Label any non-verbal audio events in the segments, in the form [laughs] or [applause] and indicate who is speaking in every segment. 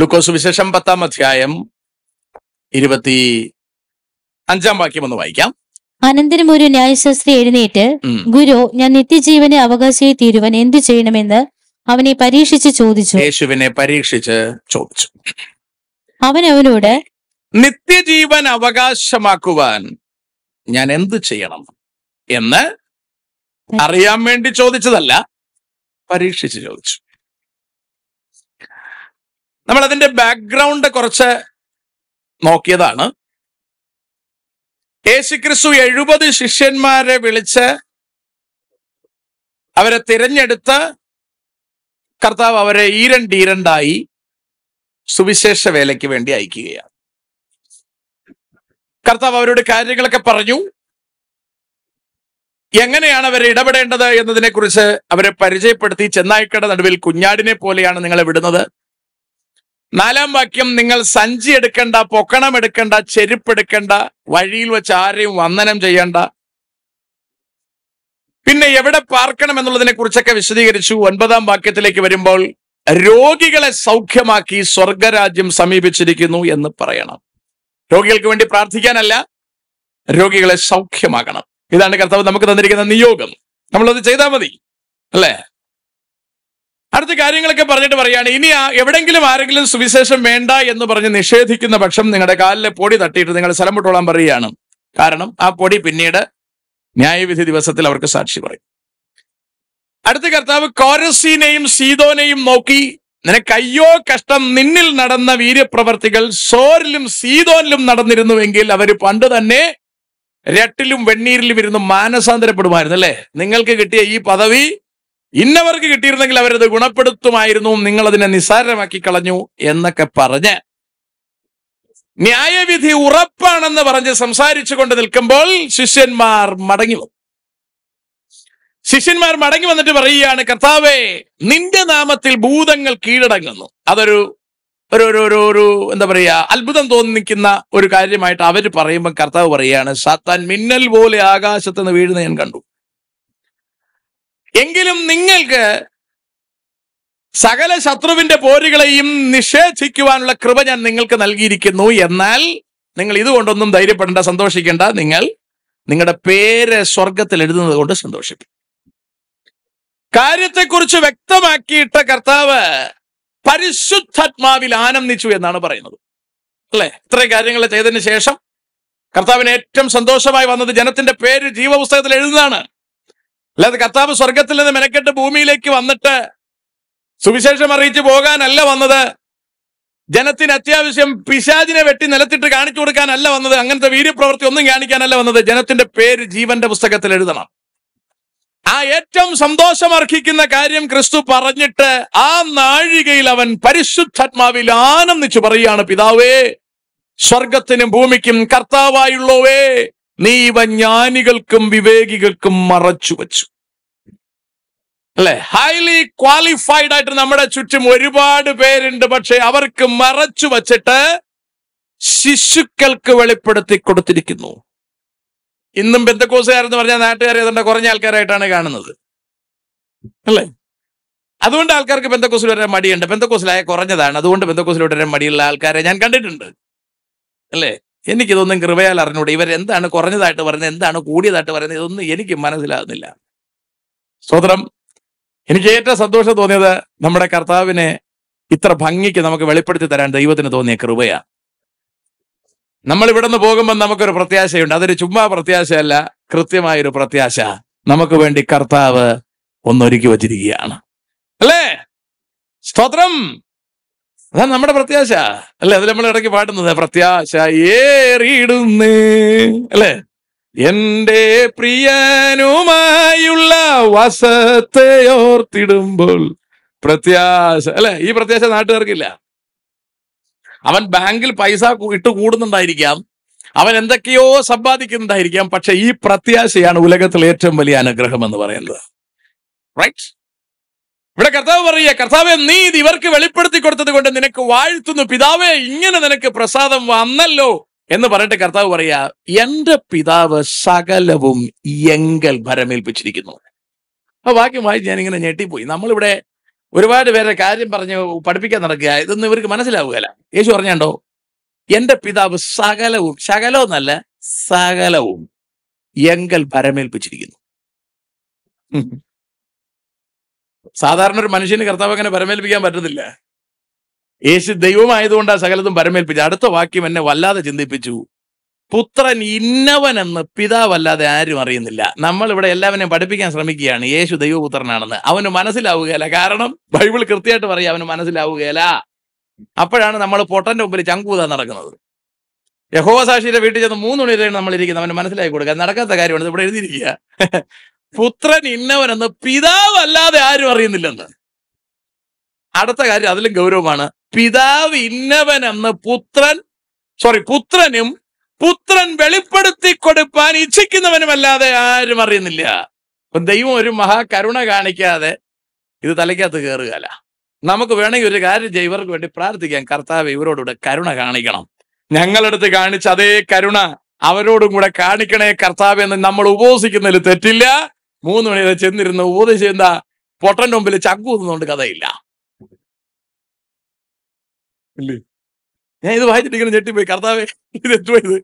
Speaker 1: ലുക്കോസ് വിശേഷം പത്താം അധ്യായം ഇരുപത്തി അഞ്ചാം വാക്യം ഒന്ന് വായിക്കാം
Speaker 2: അനന്തരം ഒരു ന്യായശാസ്ത്രി എഴുന്നേറ്റ് ഗുരു ഞാൻ നിത്യജീവനെ അവകാശമായി തീരുവാൻ എന്തു ചെയ്യണമെന്ന് അവനെ പരീക്ഷിച്ച് ചോദിച്ചു
Speaker 1: യേശുവിനെ പരീക്ഷിച്ച് ചോദിച്ചു
Speaker 2: അവൻ അവനോട്
Speaker 1: നിത്യജീവൻ അവകാശമാക്കുവാൻ ഞാൻ എന്തു ചെയ്യണം എന്ന് അറിയാൻ വേണ്ടി
Speaker 2: ചോദിച്ചതല്ല പരീക്ഷിച്ച് ചോദിച്ചു
Speaker 1: നമ്മൾ അതിന്റെ ബാക്ക്ഗ്രൗണ്ട് കുറച്ച് നോക്കിയതാണ് യേശുക്രിസ്തു എഴുപത് ശിഷ്യന്മാരെ വിളിച്ച് അവരെ തിരഞ്ഞെടുത്ത് കർത്താവ് അവരെ ഈരണ്ടീരണ്ടായി സുവിശേഷ വേലയ്ക്ക് വേണ്ടി അയക്കുകയാണ് കർത്താവ് അവരോട് കാര്യങ്ങളൊക്കെ പറഞ്ഞു എങ്ങനെയാണ് അവരെ ഇടപെടേണ്ടത് എന്നതിനെക്കുറിച്ച് അവരെ പരിചയപ്പെടുത്തി ചെന്നായിക്കട നടുവിൽ കുഞ്ഞാടിനെ പോലെയാണ് നിങ്ങളെ വിടുന്നത് നാലാം വാക്യം നിങ്ങൾ സഞ്ചി എടുക്കണ്ട പൊക്കണം എടുക്കണ്ട ചെരുപ്പ് എടുക്കണ്ട വഴിയിൽ വെച്ച് ആരെയും വന്ദനം ചെയ്യണ്ട പിന്നെ എവിടെ പാർക്കണം എന്നുള്ളതിനെ കുറിച്ചൊക്കെ വിശദീകരിച്ചു ഒൻപതാം വാക്യത്തിലേക്ക് വരുമ്പോൾ രോഗികളെ സൗഖ്യമാക്കി സ്വർഗരാജ്യം സമീപിച്ചിരിക്കുന്നു എന്ന് പറയണം രോഗികൾക്ക് വേണ്ടി പ്രാർത്ഥിക്കാനല്ല രോഗികളെ സൗഖ്യമാക്കണം ഇതാണ് കർത്താവ് നമുക്ക് തന്നിരിക്കുന്ന നിയോഗം നമ്മളത് ചെയ്താൽ മതി അല്ലേ അടുത്ത കാര്യങ്ങളൊക്കെ പറഞ്ഞിട്ട് പറയാണ് ഇനി എവിടെങ്കിലും ആരെങ്കിലും സുവിശേഷം വേണ്ട എന്ന് പറഞ്ഞ് നിഷേധിക്കുന്ന പക്ഷം നിങ്ങളുടെ കാലിലെ പൊടി തട്ടിയിട്ട് നിങ്ങൾ സ്ഥലം വിട്ടോളാൻ പറയുകയാണ് കാരണം ആ പൊടി പിന്നീട് ന്യായവിധി ദിവസത്തിൽ അവർക്ക് സാക്ഷി പറയും അടുത്ത കർത്താവ് കോരസീനെയും സീതോനെയും നോക്കി നിനക്കയ്യോ കഷ്ടം നിന്നിൽ നടന്ന വീര്യപ്രവർത്തികൾ സോരിലും സീതോനിലും നടന്നിരുന്നുവെങ്കിൽ അവർ പണ്ട് തന്നെ രട്ടിലും വെണ്ണീരിലും ഇരുന്ന് മാനസാന്തരപ്പെടുമായിരുന്നു അല്ലേ നിങ്ങൾക്ക് കിട്ടിയ ഈ പദവി ഇന്നവർക്ക് കിട്ടിയിരുന്നെങ്കിൽ അവരത് ഗുണപ്പെടുത്തുമായിരുന്നു നിങ്ങൾ അതിനെ നിസ്സാരമാക്കി കളഞ്ഞു എന്നൊക്കെ പറഞ്ഞ് ന്യായവിധി ഉറപ്പാണെന്ന് പറഞ്ഞ് സംസാരിച്ചു കൊണ്ട് നിൽക്കുമ്പോൾ ശിഷ്യന്മാർ മടങ്ങി വന്നു ശിഷ്യന്മാർ മടങ്ങി വന്നിട്ട് പറയുകയാണ് കർത്താവേ നിന്റെ നാമത്തിൽ ഭൂതങ്ങൾ കീഴടങ്ങുന്നു അതൊരു ഒരു ഒരു ഒരു ഒരു എന്താ പറയാ അത്ഭുതം തോന്നിക്കുന്ന ഒരു കാര്യമായിട്ട് അവർ പറയുമ്പോൾ കർത്താവ് പറയുകയാണ് സാത്താൻ മിന്നൽ പോലെ ആകാശത്ത് നിന്ന് വീഴുന്ന ഞാൻ കണ്ടു എങ്കിലും നിങ്ങൾക്ക് സകല ശത്രുവിന്റെ പോരുകളെയും നിഷേധിക്കുവാനുള്ള കൃപ ഞാൻ നിങ്ങൾക്ക് നൽകിയിരിക്കുന്നു എന്നാൽ നിങ്ങൾ ഇതുകൊണ്ടൊന്നും ധൈര്യപ്പെടേണ്ട സന്തോഷിക്കേണ്ട നിങ്ങൾ നിങ്ങളുടെ പേര് സ്വർഗത്തിൽ എഴുതുന്നത് കൊണ്ട് സന്തോഷിക്കും കാര്യത്തെക്കുറിച്ച് വ്യക്തമാക്കിയിട്ട കർത്താവ് പരിശുദ്ധാത്മാവിൽ ആനന്ദിച്ചു എന്നാണ് പറയുന്നത് അല്ലെ ഇത്രയും കാര്യങ്ങൾ ചെയ്തതിന് ശേഷം കർത്താവിന് ഏറ്റവും സന്തോഷമായി വന്നത് ജനത്തിന്റെ പേര് ജീവപുസ്തകത്തിൽ എഴുതുന്നതാണ് അല്ലാതെ കർത്താവ് സ്വർഗത്തിൽ നിന്ന് മെനക്കെട്ട് ഭൂമിയിലേക്ക് വന്നിട്ട് സുവിശേഷം അറിയിച്ച് പോകാനല്ല വന്നത് ജനത്തിന് അത്യാവശ്യം പിശാചിനെ വെട്ടി നിലത്തിട്ട് കാണിച്ചു കൊടുക്കാനല്ല വന്നത് അങ്ങനത്തെ വീര്യപ്രവൃത്തി ഒന്നും കാണിക്കാനല്ല വന്നത് ജനത്തിന്റെ പേര് ജീവന്റെ പുസ്തകത്തിൽ എഴുതണം ആ ഏറ്റവും സന്തോഷം അർഹിക്കുന്ന കാര്യം ക്രിസ്തു പറഞ്ഞിട്ട് ആ നാഴികയിൽ അവൻ പരിശുദ്ധാത്മാവിൽ ആനന്ദിച്ചു പറയുകയാണ് പിതാവേ സ്വർഗത്തിനും ഭൂമിക്കും കർത്താവായുള്ളവേ നീ ഇവ ജ്ഞാനികൾക്കും വിവേകികൾക്കും മറച്ചു വച്ചു അല്ലെ ഹൈലി ക്വാളിഫൈഡ് ആയിട്ട് നമ്മുടെ ചുറ്റും ഒരുപാട് പേരുണ്ട് പക്ഷെ അവർക്ക് മറച്ചു വച്ചിട്ട് ശിശുക്കൾക്ക് വെളിപ്പെടുത്തി കൊടുത്തിരിക്കുന്നു ഇന്നും ബന്ധക്കോസുകാരെന്ന് പറഞ്ഞാൽ നാട്ടുകാരെ ഏതാണ്ട് കുറഞ്ഞ ആൾക്കാരായിട്ടാണ് കാണുന്നത് അല്ലേ അതുകൊണ്ട് ആൾക്കാർക്ക് ബന്ധക്കോസിൽ വരെ മടിയുണ്ട് ബന്ധക്കോസിലായ കുറഞ്ഞതാണ് അതുകൊണ്ട് ബന്ധക്കോസിൽ വരെ മടിയുള്ള ആൾക്കാരെ ഞാൻ കണ്ടിട്ടുണ്ട് അല്ലേ എനിക്കിതൊന്നും കൃപയാൽ അറിഞ്ഞൂടെ ഇവരെന്താണ് കുറഞ്ഞതായിട്ട് പറയുന്നത് എന്താണ് കൂടിയതായിട്ട് പറയുന്നത് ഇതൊന്നും എനിക്ക് മനസ്സിലാകുന്നില്ല സ്തോത്രം എനിക്ക് ഏറ്റവും സന്തോഷം തോന്നിയത് നമ്മുടെ കർത്താവിനെ ഇത്ര ഭംഗിക്ക് നമുക്ക് വെളിപ്പെടുത്തി തരാൻ ദൈവത്തിന് തോന്നിയ കൃപയാണ് നമ്മൾ ഇവിടെ നിന്ന് പോകുമ്പോൾ നമുക്കൊരു പ്രത്യാശയുണ്ട് അതൊരു ചുമ്മാ പ്രത്യാശയല്ല കൃത്യമായൊരു പ്രത്യാശ നമുക്ക് വേണ്ടി കർത്താവ് ഒന്നൊരുക്കി വച്ചിരിക്കുകയാണ് അല്ലേ സ്തോത്രം അതാണ് നമ്മുടെ പ്രത്യാശ അല്ലെ അത് നമ്മൾ ഇടയ്ക്ക് പാടുന്നത് പ്രത്യാശ ഏറിയിടുന്നേ അല്ലെ എന്റെ പ്രിയനുമായുള്ള വസത്തെ ഓർത്തിടുമ്പോൾ പ്രത്യാശ അല്ലെ ഈ പ്രത്യാശ നാട്ടുകാർക്കില്ല അവൻ ബാങ്കിൽ പൈസ ഇട്ട് കൂടുന്നുണ്ടായിരിക്കാം അവൻ എന്തൊക്കെയോ സമ്പാദിക്കുന്നുണ്ടായിരിക്കാം പക്ഷെ ഈ പ്രത്യാശയാണ് ഉലകത്തിലെ ഏറ്റവും വലിയ അനുഗ്രഹം എന്ന് പറയുന്നത് റൈറ്റ് ഇവിടെ കർത്താവ് പറയുക കർത്താവെ നീ ഇവർക്ക് വെളിപ്പെടുത്തി കൊടുത്തത് കൊണ്ട് നിനക്ക് വാഴ്ത്തുന്നു പിതാവേ ഇങ്ങനെ നിനക്ക് പ്രസാദം വന്നല്ലോ എന്ന് പറഞ്ഞിട്ട് കർത്താവ് പറയാ എന്റെ പിതാവ് സകലവും എങ്കൽ ഭരമേൽപ്പിച്ചിരിക്കുന്നു ആ വാക്യം വായിച്ച് ഇങ്ങനെ ഞെട്ടിപ്പോയി നമ്മളിവിടെ ഒരുപാട് പേരെ കാര്യം പറഞ്ഞ് പഠിപ്പിക്കാൻ നടക്കുക ഇതൊന്നും ഇവർക്ക് മനസ്സിലാവുകയല്ല യേശു പറഞ്ഞോ എന്റെ പിതാവ് സകലവും ശകലവും എന്നല്ല സകലവും എങ്കൽ ഭരമേൽപ്പിച്ചിരിക്കുന്നു സാധാരണ ഒരു മനുഷ്യന് കർത്താവ് അങ്ങനെ പരമേൽപ്പിക്കാൻ പറ്റത്തില്ല യേശു ദൈവമായതുകൊണ്ടാണ് സകലതും പരമേൽപ്പിച്ചത് അടുത്ത വാക്യം എന്നെ വല്ലാതെ ചിന്തിപ്പിച്ചു പുത്രൻ ഇന്നവനെന്ന് പിതാവല്ലാതെ ആരും അറിയുന്നില്ല നമ്മൾ ഇവിടെ എല്ലാവരെയും പഠിപ്പിക്കാൻ ശ്രമിക്കുകയാണ് യേശു ദൈവപുത്രനാണെന്ന് അവന് മനസ്സിലാവുകയില്ല കാരണം ബൈബിൾ കൃത്യമായിട്ട് പറയാം അവന് മനസ്സിലാവുകയില്ല അപ്പോഴാണ് നമ്മൾ പൊട്ടന്റെ മുമ്പിൽ ചങ്കൂത നടക്കുന്നത് യഹോവസാക്ഷിയുടെ വീട്ടിൽ ചെന്ന് മൂന്ന് മണി വരെയാണ് നമ്മൾ ഇരിക്കുന്നത് അവന് മനസ്സിലാക്കി കൊടുക്കുക നടക്കാത്ത കാര്യമാണ് ഇവിടെ എഴുതിയിരിക്കുക പുത്രൻ ഇന്നവനെന്ന് പിതാവ് അല്ലാതെ ആരും അറിയുന്നില്ലെന്ന് അടുത്ത കാര്യം അതിലും ഗൗരവമാണ് പിതാവ് ഇന്നവനെന്ന് പുത്രൻ സോറി പുത്രനും പുത്രൻ വെളിപ്പെടുത്തി കൊടുപ്പാൻ അല്ലാതെ ആരും അറിയുന്നില്ല ദൈവം ഒരു മഹാകരുണ കാണിക്കാതെ ഇത് തലയ്ക്കകത്ത് കയറുകയല്ല നമുക്ക് വേണമെങ്കിൽ ഒരു കാര്യം ഇവർക്ക് വേണ്ടി പ്രാർത്ഥിക്കാം കർത്താവ് ഇവരോടുകൂടെ കരുണ കാണിക്കണം ഞങ്ങളെടുത്ത് കാണിച്ച അതേ കരുണ അവരോടും കൂടെ കാണിക്കണേ കർത്താവ് എന്ന് നമ്മൾ ഉപസിക്കുന്നതിൽ തെറ്റില്ല മൂന്ന് മണി വരെ ചെന്നിരുന്ന് ഉപദേശം എന്താ പൊട്ടന്റെ മുമ്പിൽ ചക്കൂന്നുകൊണ്ട് കഥയില്ല ഞാൻ ഇത് വായിച്ചിട്ടിങ്ങനെ ഞെട്ടിപ്പോയി കർത്താവേ ഇത് എന്തുവാ ഇത്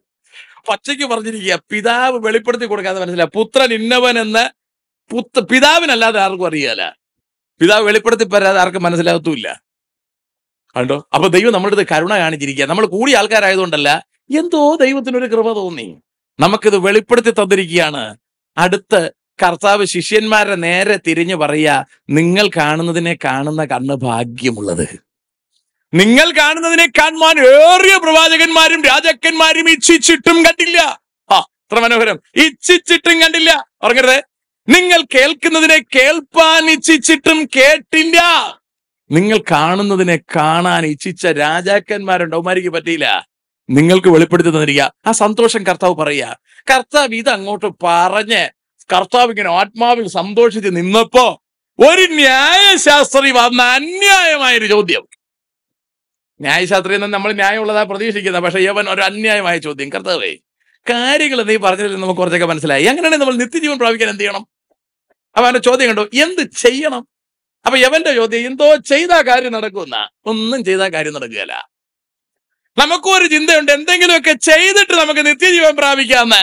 Speaker 1: പച്ചയ്ക്ക് പറഞ്ഞിരിക്കുക പിതാവ് വെളിപ്പെടുത്തി കൊടുക്കാതെ മനസ്സിലായി പുത്രൻ ഇന്നവൻ എന്ന് പുത്ത പിതാവിനല്ലാതെ ആർക്കും അറിയാല പിതാവ് വെളിപ്പെടുത്തി പരാതെ ആർക്കും മനസ്സിലാകത്തുമില്ല കണ്ടോ അപ്പൊ ദൈവം നമ്മുടെ കരുണ കാണിച്ചിരിക്കുക നമ്മൾ കൂടിയ ആൾക്കാരായതുകൊണ്ടല്ല എന്തോ ദൈവത്തിനൊരു കൃപ തോന്നി നമുക്കിത് വെളിപ്പെടുത്തി തന്നിരിക്കുകയാണ് അടുത്ത് കർത്താവ് ശിഷ്യന്മാരെ നേരെ തിരിഞ്ഞു പറയുക നിങ്ങൾ കാണുന്നതിനെ കാണുന്ന കണ്ണ് ഭാഗ്യമുള്ളത് നിങ്ങൾ കാണുന്നതിനെ കാണുവാൻ ഏറിയ പ്രവാചകന്മാരും രാജാക്കന്മാരും ഇച്ഛിച്ചിട്ടും കണ്ടില്ല ആ അത്ര മനോഹരം ഇച്ഛിച്ചിട്ടും കണ്ടില്ല ഉറങ്ങരുത് നിങ്ങൾ കേൾക്കുന്നതിനെ കേൾപ്പാൻ ഇച്ഛിച്ചിട്ടും കേട്ടില്ല നിങ്ങൾ കാണുന്നതിനെ കാണാൻ ഇച്ഛിച്ച രാജാക്കന്മാരുണ്ട് അവന്മാർക്ക് പറ്റിയില്ല നിങ്ങൾക്ക് വെളിപ്പെടുത്തി തന്നിരിക്കുക ആ സന്തോഷം കർത്താവ് പറയുക കർത്താവ് ഇത് അങ്ങോട്ട് പറഞ്ഞ് കർത്താവ് ഇങ്ങനെ ആത്മാവിൽ സന്തോഷിച്ച് നിന്നപ്പോ ഒരു ന്യായശാസ്ത്രി വന്ന അന്യായമായൊരു ചോദ്യം ന്യായശാസ്ത്രി എന്ന് നമ്മൾ ന്യായമുള്ളതാ പ്രതീക്ഷിക്കുന്നത് പക്ഷെ യവൻ ഒരു അന്യായമായ ചോദ്യം കർത്താവേ കാര്യങ്ങൾ നീ പറഞ്ഞതിൽ നമുക്ക് കുറച്ചൊക്കെ മനസ്സിലായി അങ്ങനെയാണെങ്കിൽ നമ്മൾ നിത്യജീവൻ പ്രാപിക്കാൻ എന്ത് ചെയ്യണം അപ്പൊ അവന്റെ ചോദ്യം കണ്ടു എന്ത് ചെയ്യണം അപ്പൊ യവന്റെ ചോദ്യം എന്തോ ചെയ്താ കാര്യം നടക്കുന്ന ഒന്നും ചെയ്താ കാര്യം നടക്കുകയല്ല നമുക്കും ഒരു ചിന്തയുണ്ട് എന്തെങ്കിലുമൊക്കെ ചെയ്തിട്ട് നമുക്ക് നിത്യജീവൻ പ്രാപിക്കാമെന്ന്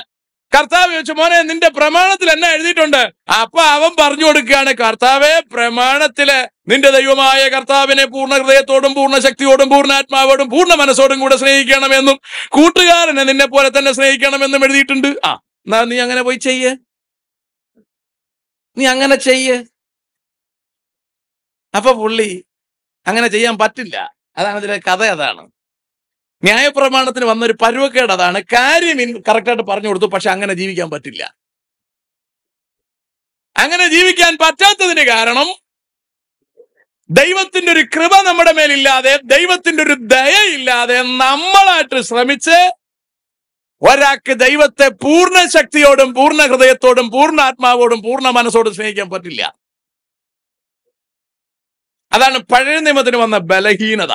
Speaker 1: കർത്താവ് ചോദിച്ചു മോനെ നിന്റെ പ്രമാണത്തിൽ എന്നാ എഴുതിയിട്ടുണ്ട് അപ്പൊ അവൻ പറഞ്ഞു കൊടുക്കുകയാണ് കർത്താവെ പ്രമാണത്തില് നിന്റെ ദൈവമായ കർത്താവിനെ പൂർണ്ണ ഹൃദയത്തോടും പൂർണ്ണ ശക്തിയോടും പൂർണ്ണ ആത്മാവോടും പൂർണ്ണ മനസ്സോടും കൂടെ സ്നേഹിക്കണമെന്നും കൂട്ടുകാരനെ നിന്നെ പോലെ തന്നെ സ്നേഹിക്കണമെന്നും എഴുതിയിട്ടുണ്ട് ആ എന്നാ നീ അങ്ങനെ പോയി ചെയ്യേ നീ അങ്ങനെ ചെയ്യേ അപ്പൊ പുള്ളി അങ്ങനെ ചെയ്യാൻ പറ്റില്ല അതാണ് ഇതിലെ കഥ അതാണ് ന്യായപ്രമാണത്തിന് വന്നൊരു പരുവക്കേട് അതാണ് കാര്യം കറക്റ്റായിട്ട് പറഞ്ഞു കൊടുത്തു പക്ഷെ അങ്ങനെ ജീവിക്കാൻ പറ്റില്ല അങ്ങനെ ജീവിക്കാൻ പറ്റാത്തതിന് കാരണം ദൈവത്തിന്റെ ഒരു കൃപ നമ്മുടെ മേലില്ലാതെ ദൈവത്തിന്റെ ഒരു ദയയില്ലാതെ നമ്മളായിട്ട് ശ്രമിച്ച് ഒരാൾക്ക് ദൈവത്തെ പൂർണ്ണ ശക്തിയോടും പൂർണ്ണ ഹൃദയത്തോടും പൂർണ്ണ ആത്മാവോടും പൂർണ്ണ മനസ്സോടും സ്നേഹിക്കാൻ പറ്റില്ല അതാണ് പഴയ നിയമത്തിന് വന്ന ബലഹീനത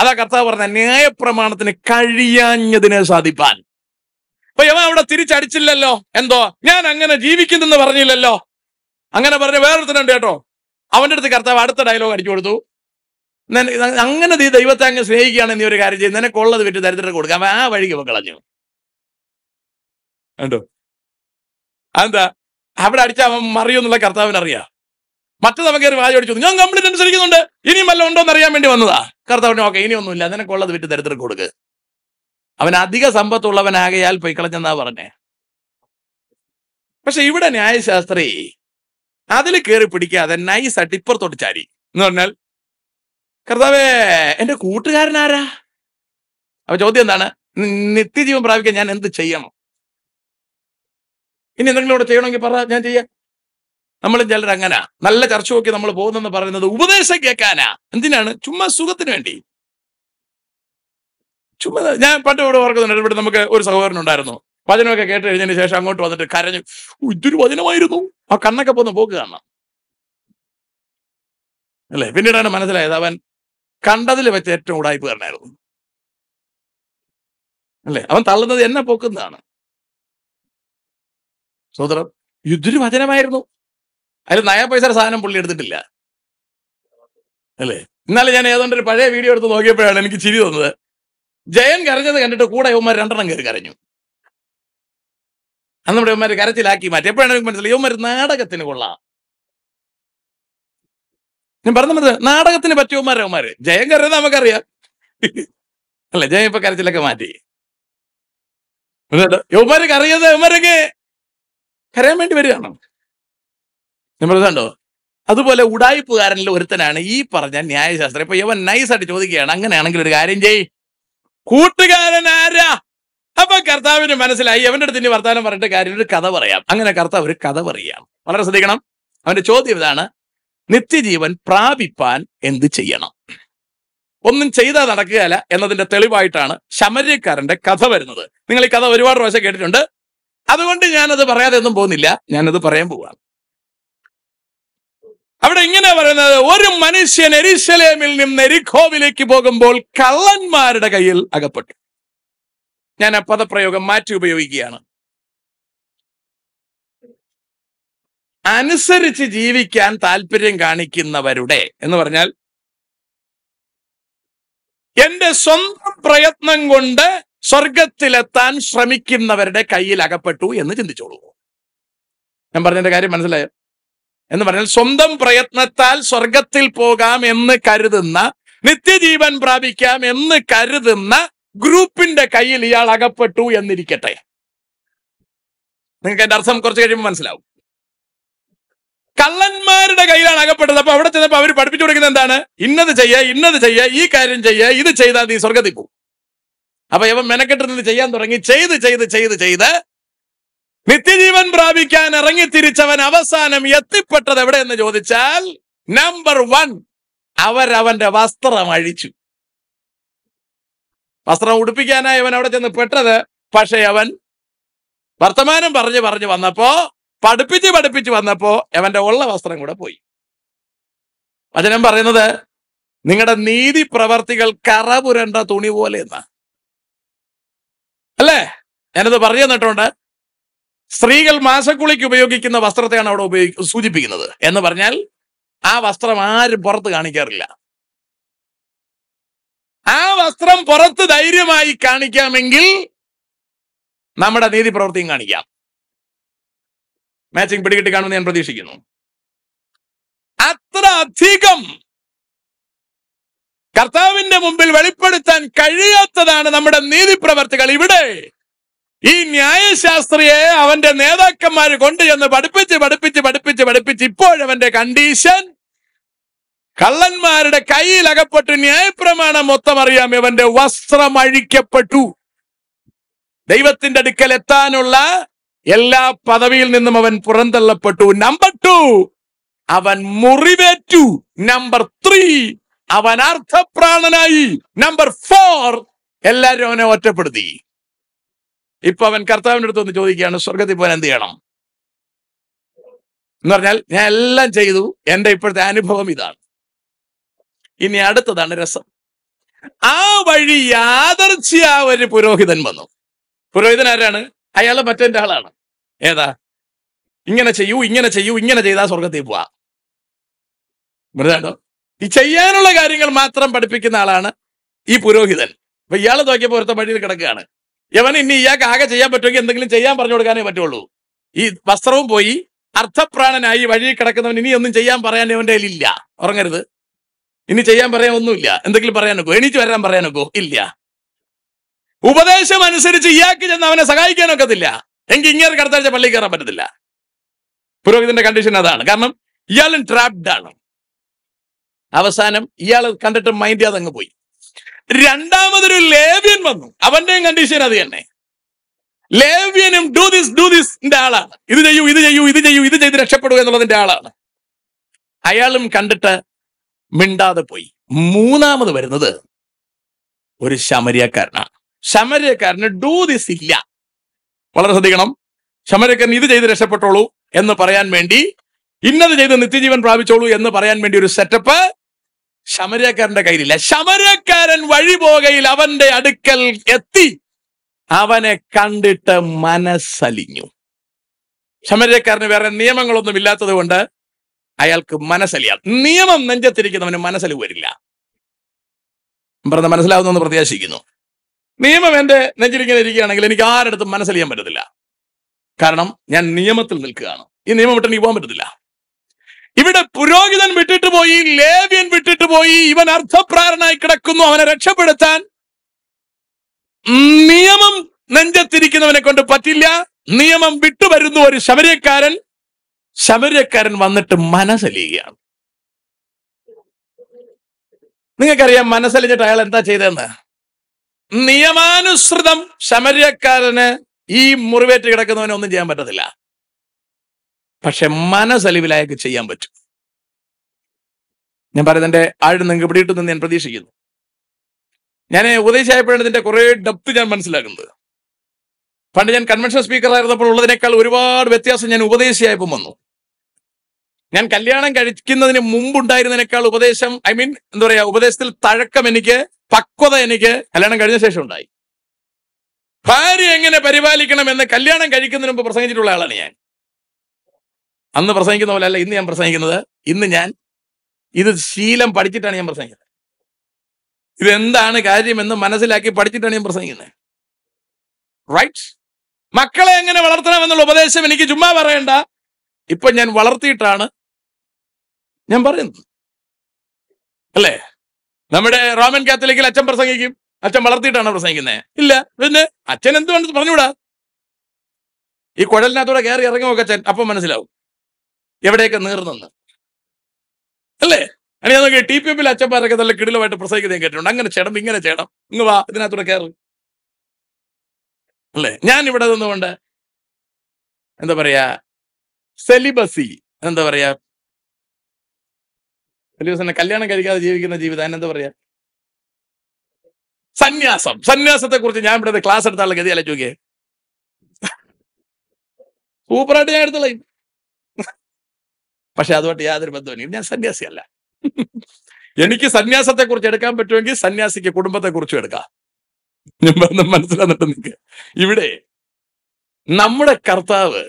Speaker 1: അതാ കർത്താവ് പറഞ്ഞ ന്യായപ്രമാണത്തിന് കഴിയാഞ്ഞതിനെ സാധിപ്പാൻ അപ്പൊ യവൻ അവിടെ തിരിച്ചടിച്ചില്ലല്ലോ എന്തോ ഞാൻ അങ്ങനെ ജീവിക്കുന്നെന്ന് പറഞ്ഞില്ലല്ലോ അങ്ങനെ പറഞ്ഞ് വേറൊരുത്തനുണ്ട് കേട്ടോ അവന്റെ അടുത്ത് കർത്താവ് അടുത്ത ഡയലോഗ് അടിച്ചു കൊടുത്തു അങ്ങനെ നീ ദൈവത്തെ അങ്ങ് സ്നേഹിക്കുകയാണ് നീ ഒരു കാര്യം നിനക്ക് ഉള്ളത് വിറ്റ് ദരിദ്രം കൊടുക്കാം ആ വഴിക്ക് ഇവ കളഞ്ഞു കണ്ടോ അതെന്താ അവിടെ അടിച്ച അവൻ മറിയുന്നുള്ള കർത്താവിനറിയാം മറ്റു നമുക്ക് കയറി വായ അടിച്ചു ഞാൻ കംപ്ലീറ്റ് അനുസരിക്കുന്നുണ്ട് ഇനിയും വല്ല ഉണ്ടോന്ന് അറിയാൻ വേണ്ടി വന്നതാ പറഞ്ഞു ഓക്കെ ഇനിയൊന്നുമില്ല അതിനൊക്കെയുള്ളത് വിറ്റ് ദരിദ്രം കൊടുക്ക് അവൻ അധിക സമ്പത്തുള്ളവനാകയാൽ പോയി കളഞ്ഞെന്നാ പറഞ്ഞേ പക്ഷെ ഇവിടെ ന്യായശാസ്ത്രി അതിൽ കയറി പിടിക്കാതെ നൈസ് അടിപ്പുറത്തോട്ട് ചാരി എന്ന് പറഞ്ഞാൽ കർത്താവേ എന്റെ കൂട്ടുകാരനാരാ അപ്പൊ ചോദ്യം എന്താണ് നിത്യജീവൻ പ്രാപിക്കാൻ ഞാൻ എന്ത് ചെയ്യണം ഇനി എന്തെങ്കിലും ഇവിടെ ചെയ്യണമെങ്കിൽ പറ ഞാൻ ചെയ്യാം നമ്മൾ ചിലർ അങ്ങനെ നല്ല നോക്കി നമ്മൾ പോകുന്നെന്ന് പറയുന്നത് ഉപദേശം കേൾക്കാനാ എന്തിനാണ് ചുമ്മാ സുഖത്തിന് വേണ്ടി ചുമ്മാ ഞാൻ പണ്ട് ഇവിടെ ഓർക്കുന്നുണ്ട് ഇവിടെ നമുക്ക് ഒരു സഹോദരൻ ഉണ്ടായിരുന്നു വചനമൊക്കെ കേട്ട് കഴിഞ്ഞതിന് ശേഷം അങ്ങോട്ട് വന്നിട്ട് കരഞ്ഞു ഇതൊരു വചനമായിരുന്നു ആ കണ്ണൊക്കെ പോന്ന് പോക്ക് കാണാം അല്ലേ പിന്നീടാണ് മനസ്സിലായത് അവൻ കണ്ടതിൽ വെച്ച് ഏറ്റവും ഉടായ്പ കാരനായിരുന്നു
Speaker 2: അല്ലേ അവൻ തള്ളുന്നത് എന്നെ പോക്കുന്നതാണ് സോദരം ഇതൊരു വചനമായിരുന്നു അതിൽ നയ പൈസ സാധനം പുള്ളി എടുത്തിട്ടില്ല അല്ലേ ഇന്നലെ ഞാൻ ഏതാണ്ട് ഒരു പഴയ വീഡിയോ എടുത്ത് നോക്കിയപ്പോഴാണ് എനിക്ക് ചിരി തോന്നുന്നത് ജയൻ കരഞ്ഞത് കണ്ടിട്ട് കൂടെ ഇവന്മാർ രണ്ടെണ്ണം കയറി കരഞ്ഞു
Speaker 1: അന്ന് നമ്മുടെ ഇവന്മാരെ കരച്ചിലാക്കി മാറ്റി എപ്പോഴാണ് എനിക്ക് മനസ്സിലായി ഇവന്മാർ നാടകത്തിന് കൊള്ളാം ഞാൻ പറഞ്ഞത് നാടകത്തിന് പറ്റിയവന്മാരെ അവന്മാര് ജയൻ കരഞ്ഞത് നമുക്കറിയാം അല്ല ജയൻ ഇപ്പൊ കരച്ചിലൊക്കെ മാറ്റി യവന്മാര് കറിയത് ഇവന്മാരൊക്കെ കരയാൻ വേണ്ടി വരികയാണോ ഞാൻ അതുപോലെ ഉടായ്പുകാരനിൽ ഒരുത്തനാണ് ഈ പറഞ്ഞ ന്യായശാസ്ത്രം ഇപ്പൊ യവൻ നൈസായിട്ട് ചോദിക്കുകയാണ് അങ്ങനെയാണെങ്കിൽ ഒരു കാര്യം ചെയ് കൂട്ടുകാരൻ ആരാ അപ്പൊ കർത്താവിന് മനസ്സിലായി അവന്റെ അടുത്ത് ഇനി വർത്താനം പറഞ്ഞിട്ട് കാര്യം ഒരു കഥ പറയാം അങ്ങനെ കർത്താവ് ഒരു കഥ പറയാം വളരെ ശ്രദ്ധിക്കണം അവന്റെ ചോദ്യം ഇതാണ് നിത്യജീവൻ പ്രാപിപ്പാൻ എന്ത് ചെയ്യണം ഒന്നും ചെയ്താൽ നടക്കുകയല്ല എന്നതിന്റെ തെളിവായിട്ടാണ് ശമര്യക്കാരന്റെ കഥ വരുന്നത് നിങ്ങൾ ഈ കഥ ഒരുപാട് പ്രാവശ്യം കേട്ടിട്ടുണ്ട് അതുകൊണ്ട് ഞാനത് പറയാതെ ഒന്നും പോകുന്നില്ല ഞാനത് പറയാൻ പോവാണ് അവിടെ ഇങ്ങനെ പറയുന്നത് ഒരു മനുഷ്യൻ എരിശലേമിൽ നിന്ന് എരിഖോവിലേക്ക് പോകുമ്പോൾ കള്ളന്മാരുടെ കയ്യിൽ അകപ്പെട്ടു ഞാൻ ആ പദപ്രയോഗം മാറ്റി ഉപയോഗിക്കുകയാണ്
Speaker 2: അനുസരിച്ച് ജീവിക്കാൻ താല്പര്യം
Speaker 1: കാണിക്കുന്നവരുടെ എന്ന് പറഞ്ഞാൽ എന്റെ സ്വന്തം പ്രയത്നം കൊണ്ട് സ്വർഗത്തിലെത്താൻ ശ്രമിക്കുന്നവരുടെ കയ്യിൽ അകപ്പെട്ടു എന്ന് ചിന്തിച്ചോളൂ ഞാൻ പറഞ്ഞതിന്റെ കാര്യം മനസ്സിലായോ എന്ന് പറഞ്ഞാൽ സ്വന്തം പ്രയത്നത്താൽ സ്വർഗത്തിൽ പോകാം എന്ന് കരുതുന്ന നിത്യജീവൻ പ്രാപിക്കാം എന്ന് കരുതുന്ന ഗ്രൂപ്പിന്റെ കയ്യിൽ ഇയാൾ അകപ്പെട്ടു എന്നിരിക്കട്ടെ നിങ്ങൾക്ക് എന്റെ അർത്ഥം കുറച്ച് കഴിയുമ്പോൾ മനസ്സിലാവും കള്ളന്മാരുടെ കയ്യിലാണ് അകപ്പെട്ടത് അപ്പൊ അവിടെ ചെന്നപ്പോ അവർ പഠിപ്പിച്ചു കൊടുക്കുന്നത് എന്താണ് ഇന്നത് ചെയ്യ ഇന്നത് ചെയ്യ ഈ കാര്യം ചെയ്യ ഇത് ചെയ്താൽ നീ സ്വർഗത്തിൽ പോകും അപ്പൊ ഇവൻ മെനക്കെട്ടിരുന്ന് ചെയ്യാൻ തുടങ്ങി ചെയ്ത് ചെയ്ത് ചെയ്ത് ചെയ്ത് നിത്യജീവൻ പ്രാപിക്കാൻ ഇറങ്ങിത്തിരിച്ചവൻ അവസാനം എത്തിപ്പെട്ടത് എവിടെയെന്ന് ചോദിച്ചാൽ നമ്പർ വൺ അവരവന്റെ വസ്ത്രം അഴിച്ചു വസ്ത്രം ഉടുപ്പിക്കാനായി അവൻ അവിടെ ചെന്ന് പെട്ടത് പക്ഷേ അവൻ വർത്തമാനം പറഞ്ഞു പറഞ്ഞു വന്നപ്പോ പഠിപ്പിച്ച് പഠിപ്പിച്ച് വന്നപ്പോ അവന്റെ ഉള്ള വസ്ത്രം കൂടെ പോയി വചനം പറയുന്നത് നിങ്ങളുടെ നീതി പ്രവർത്തികൾ കറപുരണ്ട തുണി പോലെ എന്നാ അല്ലേ ഞാനത് പറഞ്ഞു തന്നിട്ടുണ്ട് സ്ത്രീകൾ മാസക്കുളിക്ക് ഉപയോഗിക്കുന്ന വസ്ത്രത്തെയാണ് അവിടെ ഉപയോഗി സൂചിപ്പിക്കുന്നത് എന്ന് പറഞ്ഞാൽ ആ വസ്ത്രം ആരും പുറത്ത് കാണിക്കാറില്ല ആ വസ്ത്രം പുറത്ത് ധൈര്യമായി കാണിക്കാമെങ്കിൽ നമ്മുടെ നീതി പ്രവൃത്തിയും കാണിക്കാം
Speaker 2: മാച്ചിങ് പിടികിട്ടി കാണുമെന്ന് ഞാൻ പ്രതീക്ഷിക്കുന്നു
Speaker 1: അത്ര അധികം കർത്താവിന്റെ മുമ്പിൽ വെളിപ്പെടുത്താൻ കഴിയാത്തതാണ് നമ്മുടെ നീതിപ്രവർത്തികൾ ഇവിടെ ഈ ന്യായശാസ്ത്രിയെ അവന്റെ നേതാക്കന്മാർ കൊണ്ടുചെന്ന് പഠിപ്പിച്ച് പഠിപ്പിച്ച് പഠിപ്പിച്ച് പഠിപ്പിച്ച് ഇപ്പോഴവന്റെ കണ്ടീഷൻ കള്ളന്മാരുടെ കയ്യിൽ അകപ്പെട്ടു ന്യായപ്രമാണം മൊത്തം അറിയാം ഇവന്റെ വസ്ത്രം അഴിക്കപ്പെട്ടു ദൈവത്തിന്റെ അടുക്കൽ എത്താനുള്ള എല്ലാ പദവിയിൽ നിന്നും അവൻ പുറന്തള്ളപ്പെട്ടു നമ്പർ ടു അവൻ മുറിവേറ്റു നമ്പർ ത്രീ അവൻ അർത്ഥപ്രാണനായി നമ്പർ ഫോർ എല്ലാവരും അവനെ ഒറ്റപ്പെടുത്തി ഇപ്പൊ അവൻ കർത്താവിൻ്റെ അടുത്ത് വന്ന് ചോദിക്കുകയാണ് സ്വർഗത്തിൽ പോകാൻ എന്ത് ചെയ്യണം എന്ന് പറഞ്ഞാൽ ഞാൻ എല്ലാം ചെയ്തു എൻ്റെ ഇപ്പോഴത്തെ അനുഭവം ഇതാണ് ഇനി അടുത്തതാണ് രസം ആ വഴി യാദർച്ച്യാ ഒരു പുരോഹിതൻ വന്നു പുരോഹിതൻ ആരാണ് അയാളെ മറ്റേ ആളാണ് ഏതാ ഇങ്ങനെ ചെയ്യൂ ഇങ്ങനെ ചെയ്യൂ ഇങ്ങനെ ചെയ്താ സ്വർഗത്തിൽ പോവാ മനസ്സിലാണ്ടോ ഈ ചെയ്യാനുള്ള കാര്യങ്ങൾ മാത്രം പഠിപ്പിക്കുന്ന ആളാണ് ഈ പുരോഹിതൻ അപ്പൊ ഇയാളെ നോക്കിയപ്പോ ഒരുത്ത വഴിയിൽ കിടക്കുകയാണ് യവൻ ഇനി ഇയാൾക്ക് ആകെ ചെയ്യാൻ പറ്റുമെങ്കിൽ എന്തെങ്കിലും ചെയ്യാൻ പറഞ്ഞു കൊടുക്കാനേ പറ്റുള്ളൂ ഈ വസ്ത്രവും പോയി അർത്ഥപ്രാണനായി വഴിയിൽ കിടക്കുന്നവൻ ഇനി ഒന്നും ചെയ്യാൻ പറയാൻ ഇവന്റെ കയ്യിലില്ല ഉറങ്ങരുത് ഇനി ചെയ്യാൻ പറയാൻ ഒന്നുമില്ല എന്തെങ്കിലും പറയാനൊക്കോ എണീച്ച് വരാൻ പറയാനൊക്കോ ഇല്ല ഉപദേശം അനുസരിച്ച് ഇയാൾക്ക് ചെന്ന് അവനെ സഹായിക്കാനൊക്കത്തില്ല എങ്കിൽ ഇങ്ങനെ കടത്തടിച്ച പള്ളി കയറാൻ പറ്റത്തില്ല പുരോഹിതന്റെ കണ്ടീഷൻ അതാണ് കാരണം ഇയാളും ട്രാപ്ഡ് ആണ് അവസാനം ഇയാൾ കണ്ടിട്ട് മൈൻഡ് അതങ്ങ് പോയി രണ്ടാമതൊരു ലേവ്യൻ വന്നു അവന്റെയും കണ്ടീഷൻ അത് തന്നെ ലേവ്യനും ഡു ദിസ് ഡു ദിസ് ആളാണ് ഇത് ചെയ്യൂ ഇത് ചെയ്യൂ ഇത് ചെയ്യൂ ഇത് ചെയ്ത് രക്ഷപ്പെടുക എന്നുള്ളതിന്റെ ആളാണ് അയാളും കണ്ടിട്ട് മിണ്ടാതെ പോയി മൂന്നാമത് വരുന്നത് ഒരു ശമരിയക്കാരനാണ് ശമരിയക്കാരന് ഡു ദിസ് ഇല്ല വളരെ ശ്രദ്ധിക്കണം ശമരക്കൻ ഇത് ചെയ്ത് രക്ഷപ്പെട്ടോളൂ എന്ന് പറയാൻ വേണ്ടി ഇന്നത് ചെയ്ത് നിത്യജീവൻ പ്രാപിച്ചോളൂ എന്ന് പറയാൻ വേണ്ടി ഒരു സെറ്റപ്പ് ശമരക്കാരന്റെ കയ്യിലില്ല ശമരക്കാരൻ വഴിപോകയിൽ അവന്റെ അടുക്കൽ എത്തി അവനെ കണ്ടിട്ട് മനസ്സലിഞ്ഞു ശമരക്കാരന് വേറെ നിയമങ്ങളൊന്നും ഇല്ലാത്തത് കൊണ്ട് അയാൾക്ക് മനസ്സലിയാം നിയമം നെഞ്ചത്തിരിക്കുന്നവന് മനസ്സലി വരില്ല പറഞ്ഞ മനസ്സിലാവുന്നെന്ന് പ്രത്യാശിക്കുന്നു നിയമം എന്റെ നെഞ്ചിരിങ്ങനെ ഇരിക്കുകയാണെങ്കിൽ എനിക്ക് ആരടുത്തും മനസ്സലിയാൻ പറ്റത്തില്ല കാരണം ഞാൻ നിയമത്തിൽ നിൽക്കുകയാണ് ഈ നിയമം വിട്ടെനിക്ക് പോകാൻ പറ്റത്തില്ല ഇവിടെ പുരോഹിതൻ വിട്ടിട്ട് പോയി ലേവ്യൻ പോയി ഇവൻ അർത്ഥപ്രാരനായി കിടക്കുന്നു അവനെ രക്ഷപ്പെടുത്താൻ നിയമം നെഞ്ചത്തിരിക്കുന്നവനെ കൊണ്ട് പറ്റില്ല നിയമം വിട്ടുവരുന്നു ഒരു ശബരിയക്കാരൻ ശബരിയക്കാരൻ വന്നിട്ട് മനസ്സലിയുകയാണ് നിങ്ങൾക്കറിയാം മനസ്സലിഞ്ഞിട്ട് അയാൾ എന്താ ചെയ്തതെന്ന് നിയമാനുസൃതം ശമര്യക്കാരന് ഈ മുറിവേറ്റ് കിടക്കുന്നവനെ ഒന്നും ചെയ്യാൻ പറ്റത്തില്ല പക്ഷെ മനസ്സലിവിൽ അയാൾക്ക് ചെയ്യാൻ പറ്റും ഞാൻ പറയുന്നതിന്റെ ആഴം നിങ്ങൾക്ക് പിടിയിട്ടുണ്ടെന്ന് ഞാൻ പ്രതീക്ഷിക്കുന്നു ഞാൻ ഉപദേശമായപ്പോഴാണ് ഇതിൻ്റെ കുറേ ഡെപ്ത് ഞാൻ മനസ്സിലാക്കുന്നത് പണ്ട് ഞാൻ കൺവെൻഷൻ സ്പീക്കറായിരുന്നപ്പോൾ ഉള്ളതിനേക്കാൾ ഒരുപാട് വ്യത്യാസം ഞാൻ ഉപദേശിയായപ്പം വന്നു ഞാൻ കല്യാണം കഴിക്കുന്നതിന് മുമ്പുണ്ടായിരുന്നതിനേക്കാൾ ഉപദേശം ഐ മീൻ എന്താ പറയാ ഉപദേശത്തിൽ തഴക്കം എനിക്ക് പക്വത എനിക്ക് കല്യാണം കഴിഞ്ഞ ശേഷം ഉണ്ടായി ഭാര്യ എങ്ങനെ പരിപാലിക്കണം എന്ന് കല്യാണം കഴിക്കുന്നതിന് മുമ്പ് പ്രസംഗിച്ചിട്ടുള്ള ആളാണ് ഞാൻ അന്ന് പ്രസംഗിക്കുന്ന പോലെ അല്ല ഇന്ന് ഞാൻ പ്രസംഗിക്കുന്നത് ഇന്ന് ഞാൻ ഇത് ശീലം പഠിച്ചിട്ടാണ് ഞാൻ പ്രസംഗിക്കുന്നത് ഇതെന്താണ് കാര്യമെന്ന് മനസ്സിലാക്കി പഠിച്ചിട്ടാണ് ഞാൻ പ്രസംഗിക്കുന്നത് റൈറ്റ് മക്കളെ എങ്ങനെ വളർത്തണം എന്നുള്ള ഉപദേശം എനിക്ക് ചുമ്മാ പറയണ്ട ഇപ്പൊ ഞാൻ വളർത്തിയിട്ടാണ് ഞാൻ പറയുന്നത് അല്ലേ നമ്മുടെ റോമൻ കാത്തലിക്കിൽ അച്ഛൻ പ്രസംഗിക്കും അച്ഛൻ വളർത്തിയിട്ടാണ് പ്രസംഗിക്കുന്നത് ഇല്ല പിന്നെ അച്ഛൻ എന്തുവാണ് പറഞ്ഞുകൂടാ ഈ കുഴലിനകത്തൂടെ കയറി ഇറങ്ങുമൊക്കെ അച്ഛൻ അപ്പം മനസ്സിലാവും എവിടെയൊക്കെ നീർന്നെന്ന് അല്ലേ അല്ലെങ്കിൽ നോക്കി ടി പി എമ്മിൽ അച്ഛന്മാരൊക്കെ നല്ല കിടിലമായിട്ട് പ്രസംഗിക്കുന്നത് കേട്ടിട്ടുണ്ട് അങ്ങനെ ചേടം ഇങ്ങനെ ചേടം ഇങ്ങ് വാ ഇതിനകത്തൂടെ കയറി അല്ലേ ഞാൻ ഇവിടെ നിന്നുകൊണ്ട്
Speaker 2: എന്താ പറയാ സെലിബസി എന്താ പറയാ
Speaker 1: സെലിബസ് സെലിബസിനെ കല്യാണം കഴിക്കാതെ ജീവിക്കുന്ന ജീവിതം അതിനെന്താ പറയാ സന്യാസം സന്യാസത്തെ കുറിച്ച് ഞാൻ ഇവിടെ ക്ലാസ് എടുത്ത ഗതി ഗതി അലച്ചോക്കിയേ സൂപ്പറായിട്ട് [laughs] ഞാൻ എടുത്തുള്ള പക്ഷെ അതുമായിട്ട് യാതൊരു ബന്ധമില്ല ഞാൻ സന്യാസിയല്ല എനിക്ക് സന്യാസത്തെ കുറിച്ച് എടുക്കാൻ പറ്റുമെങ്കിൽ സന്യാസിക്ക് കുടുംബത്തെ കുറിച്ചും എടുക്കാം ഞാൻ മനസ്സിലാന്നിട്ട് നിങ്ങൾക്ക് ഇവിടെ നമ്മുടെ കർത്താവ്